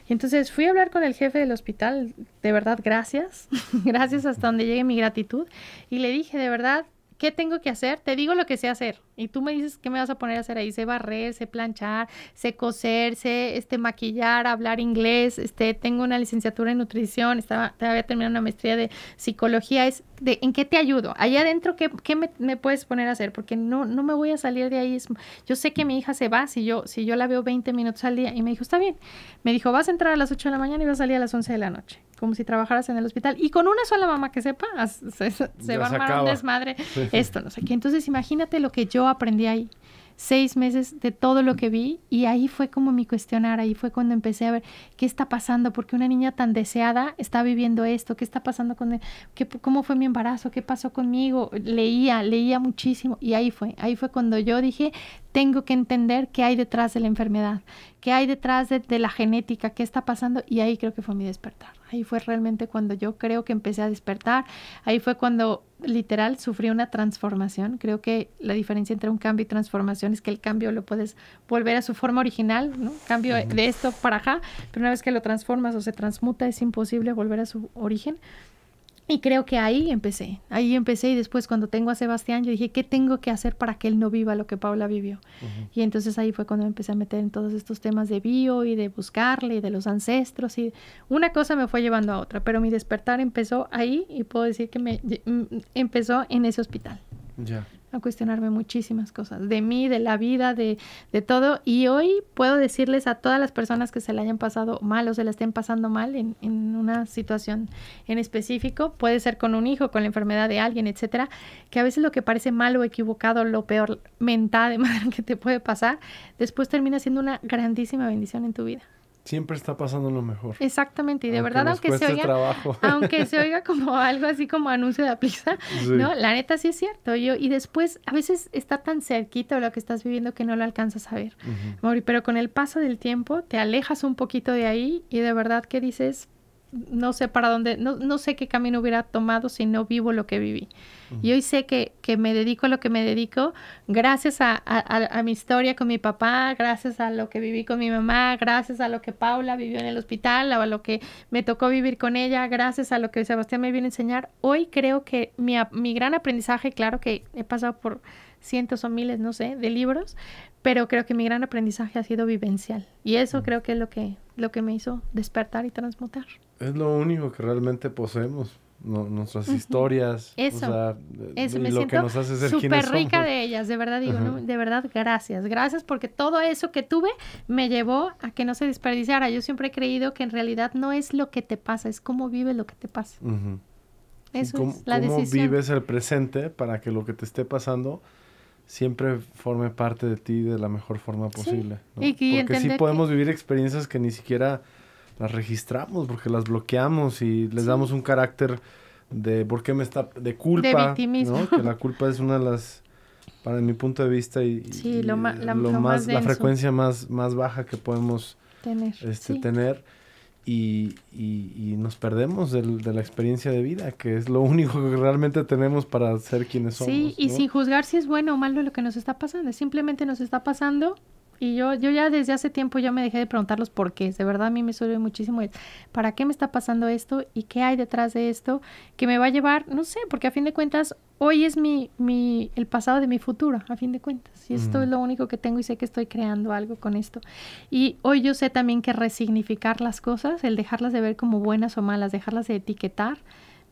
Y entonces fui a hablar con el jefe del hospital, de verdad, gracias, gracias hasta donde llegue mi gratitud. Y le dije, de verdad, ¿qué tengo que hacer? Te digo lo que sé hacer. Y tú me dices, ¿qué me vas a poner a hacer ahí? Sé barrer, sé planchar, sé coser, sé este, maquillar, hablar inglés. Este, tengo una licenciatura en nutrición, estaba, todavía terminado una maestría de psicología. Es en qué te ayudo, allá adentro, ¿qué, qué me, puedes poner a hacer? Porque no, no me voy a salir de ahí. Yo sé que mi hija se va si yo, si yo la veo 20 minutos al día y me dijo, está bien. Me dijo, vas a entrar a las 8 de la mañana y vas a salir a las 11 de la noche, como si trabajaras en el hospital. Y con una sola mamá que sepa, se, va a armar un desmadre, esto, no sé qué. Entonces imagínate lo que yo aprendí ahí seis meses de todo lo que vi y ahí fue como mi cuestionar, ahí fue cuando empecé a ver qué está pasando, porque una niña tan deseada está viviendo esto, qué está pasando con él, ¿Qué, cómo fue mi embarazo, qué pasó conmigo, leía, leía muchísimo y ahí fue, ahí fue cuando yo dije, tengo que entender qué hay detrás de la enfermedad, qué hay detrás de, la genética, qué está pasando. Y ahí creo que fue mi despertar. Ahí fue realmente cuando yo creo que empecé a despertar. Ahí fue cuando literal sufrí una transformación. Creo que la diferencia entre un cambio y transformación es que el cambio lo puedes volver a su forma original, ¿no? Cambio de esto para acá, pero una vez que lo transformas o se transmuta es imposible volver a su origen. Y creo que ahí empecé, ahí empecé y después cuando tengo a Sebastián, yo dije, ¿qué tengo que hacer para que él no viva lo que Paula vivió? Y entonces ahí fue cuando empecé a meter en todos estos temas de bio y de buscarle y de los ancestros y una cosa me fue llevando a otra, pero mi despertar empezó ahí y puedo decir que me mm, empezó en ese hospital. Ya a cuestionarme muchísimas cosas, de mí, de la vida, de, de, todo. Y hoy puedo decirles a todas las personas que se la hayan pasado mal o se la estén pasando mal en, en una situación en específico, puede ser con un hijo, con la enfermedad de alguien, etcétera, que a veces lo que parece mal o equivocado, lo peor mentada de madre que te puede pasar, después termina siendo una grandísima bendición en tu vida siempre está pasando lo mejor. Exactamente, y de verdad, aunque se, oiga, aunque se oiga como algo así como anuncio de la sí. ¿no? La neta sí es cierto. Yo, y después, a veces está tan cerquita lo que estás viviendo que no lo alcanzas a ver, pero con el paso del tiempo te alejas un poquito de ahí y de verdad que dices, no sé para dónde, no, sé qué camino hubiera tomado si no vivo lo que viví. Y hoy sé que, me dedico a lo que me dedico gracias a, mi historia con mi papá, gracias a lo que viví con mi mamá, gracias a lo que Paula vivió en el hospital, a lo que me tocó vivir con ella, gracias a lo que Sebastián me viene a enseñar. Hoy creo que mi, gran aprendizaje, claro que he pasado por cientos o miles, no sé, de libros, pero creo que mi gran aprendizaje ha sido vivencial. Y eso creo que es lo que, lo que me hizo despertar y transmutar es lo único que realmente poseemos. nuestras historias. Eso. O sea, lo que nos hace ser súper rica de ellas, de verdad digo, ¿no? De verdad, gracias. Gracias porque todo eso que tuve me llevó a que no se desperdiciara. Yo siempre he creído que en realidad no es lo que te pasa, es cómo vives lo que te pasa. Eso es la cómo vives el presente para que lo que te esté pasando siempre forme parte de ti de la mejor forma posible. Porque sí podemos vivir experiencias que ni siquiera las registramos porque las bloqueamos y les damos un carácter de por qué me está de culpa, de victimismo. Que la culpa es una de las para mi punto de vista y, lo, la, más, la frecuencia más más baja que podemos tener, este, tener y, y, nos perdemos del, de la experiencia de vida, que es lo único que realmente tenemos para ser quienes somos. Sí, y sin juzgar si es bueno o malo lo que nos está pasando, simplemente nos está pasando y yo, yo ya desde hace tiempo ya me dejé de preguntar los porqués. De verdad a mí me sirve muchísimo ¿para qué me está pasando esto? ¿Y qué hay detrás de esto? Que me va a llevar, no sé, porque a fin de cuentas hoy es mi, mi, el pasado de mi futuro, a fin de cuentas. Y esto es lo único que tengo y sé que estoy creando algo con esto. Y hoy yo sé también que resignificar las cosas, el dejarlas de ver como buenas o malas, dejarlas de etiquetar,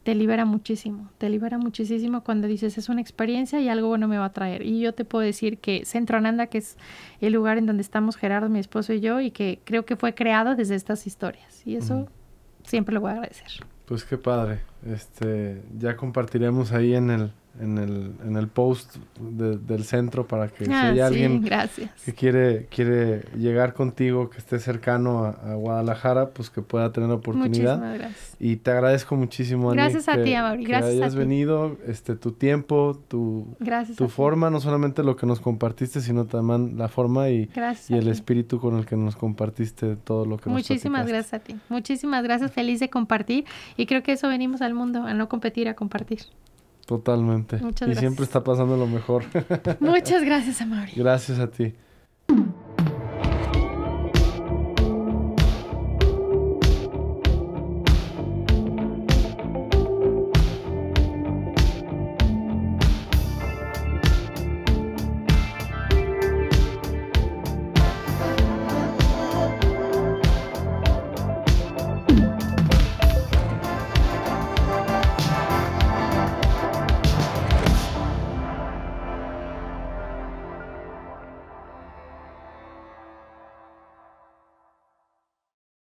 te libera muchísimo, te libera muchísimo cuando dices es una experiencia y algo bueno me va a traer. Y yo te puedo decir que Centro Ananda, que es el lugar en donde estamos Gerardo, mi esposo y yo, y que creo que fue creado desde estas historias. Y eso siempre lo voy a agradecer. Pues qué padre. Este, ya compartiremos ahí en el, en el, en el post del centro para que si ah, hay alguien que quiere, quiere llegar contigo, que esté cercano a, Guadalajara, pues que pueda tener oportunidad. Muchísimas gracias. Y te agradezco muchísimo, Gracias a que, ti, hayas venido, este, tu tiempo, tu, tu forma, no solamente lo que nos compartiste, sino también la forma y, y el espíritu con el que nos compartiste todo lo que Muchísimas gracias a ti. Muchísimas gracias. Feliz de compartir. Y creo que eso venimos a al mundo, a no competir, a compartir. Totalmente. Muchas y siempre está pasando lo mejor. Muchas gracias, Amaury. Gracias a ti.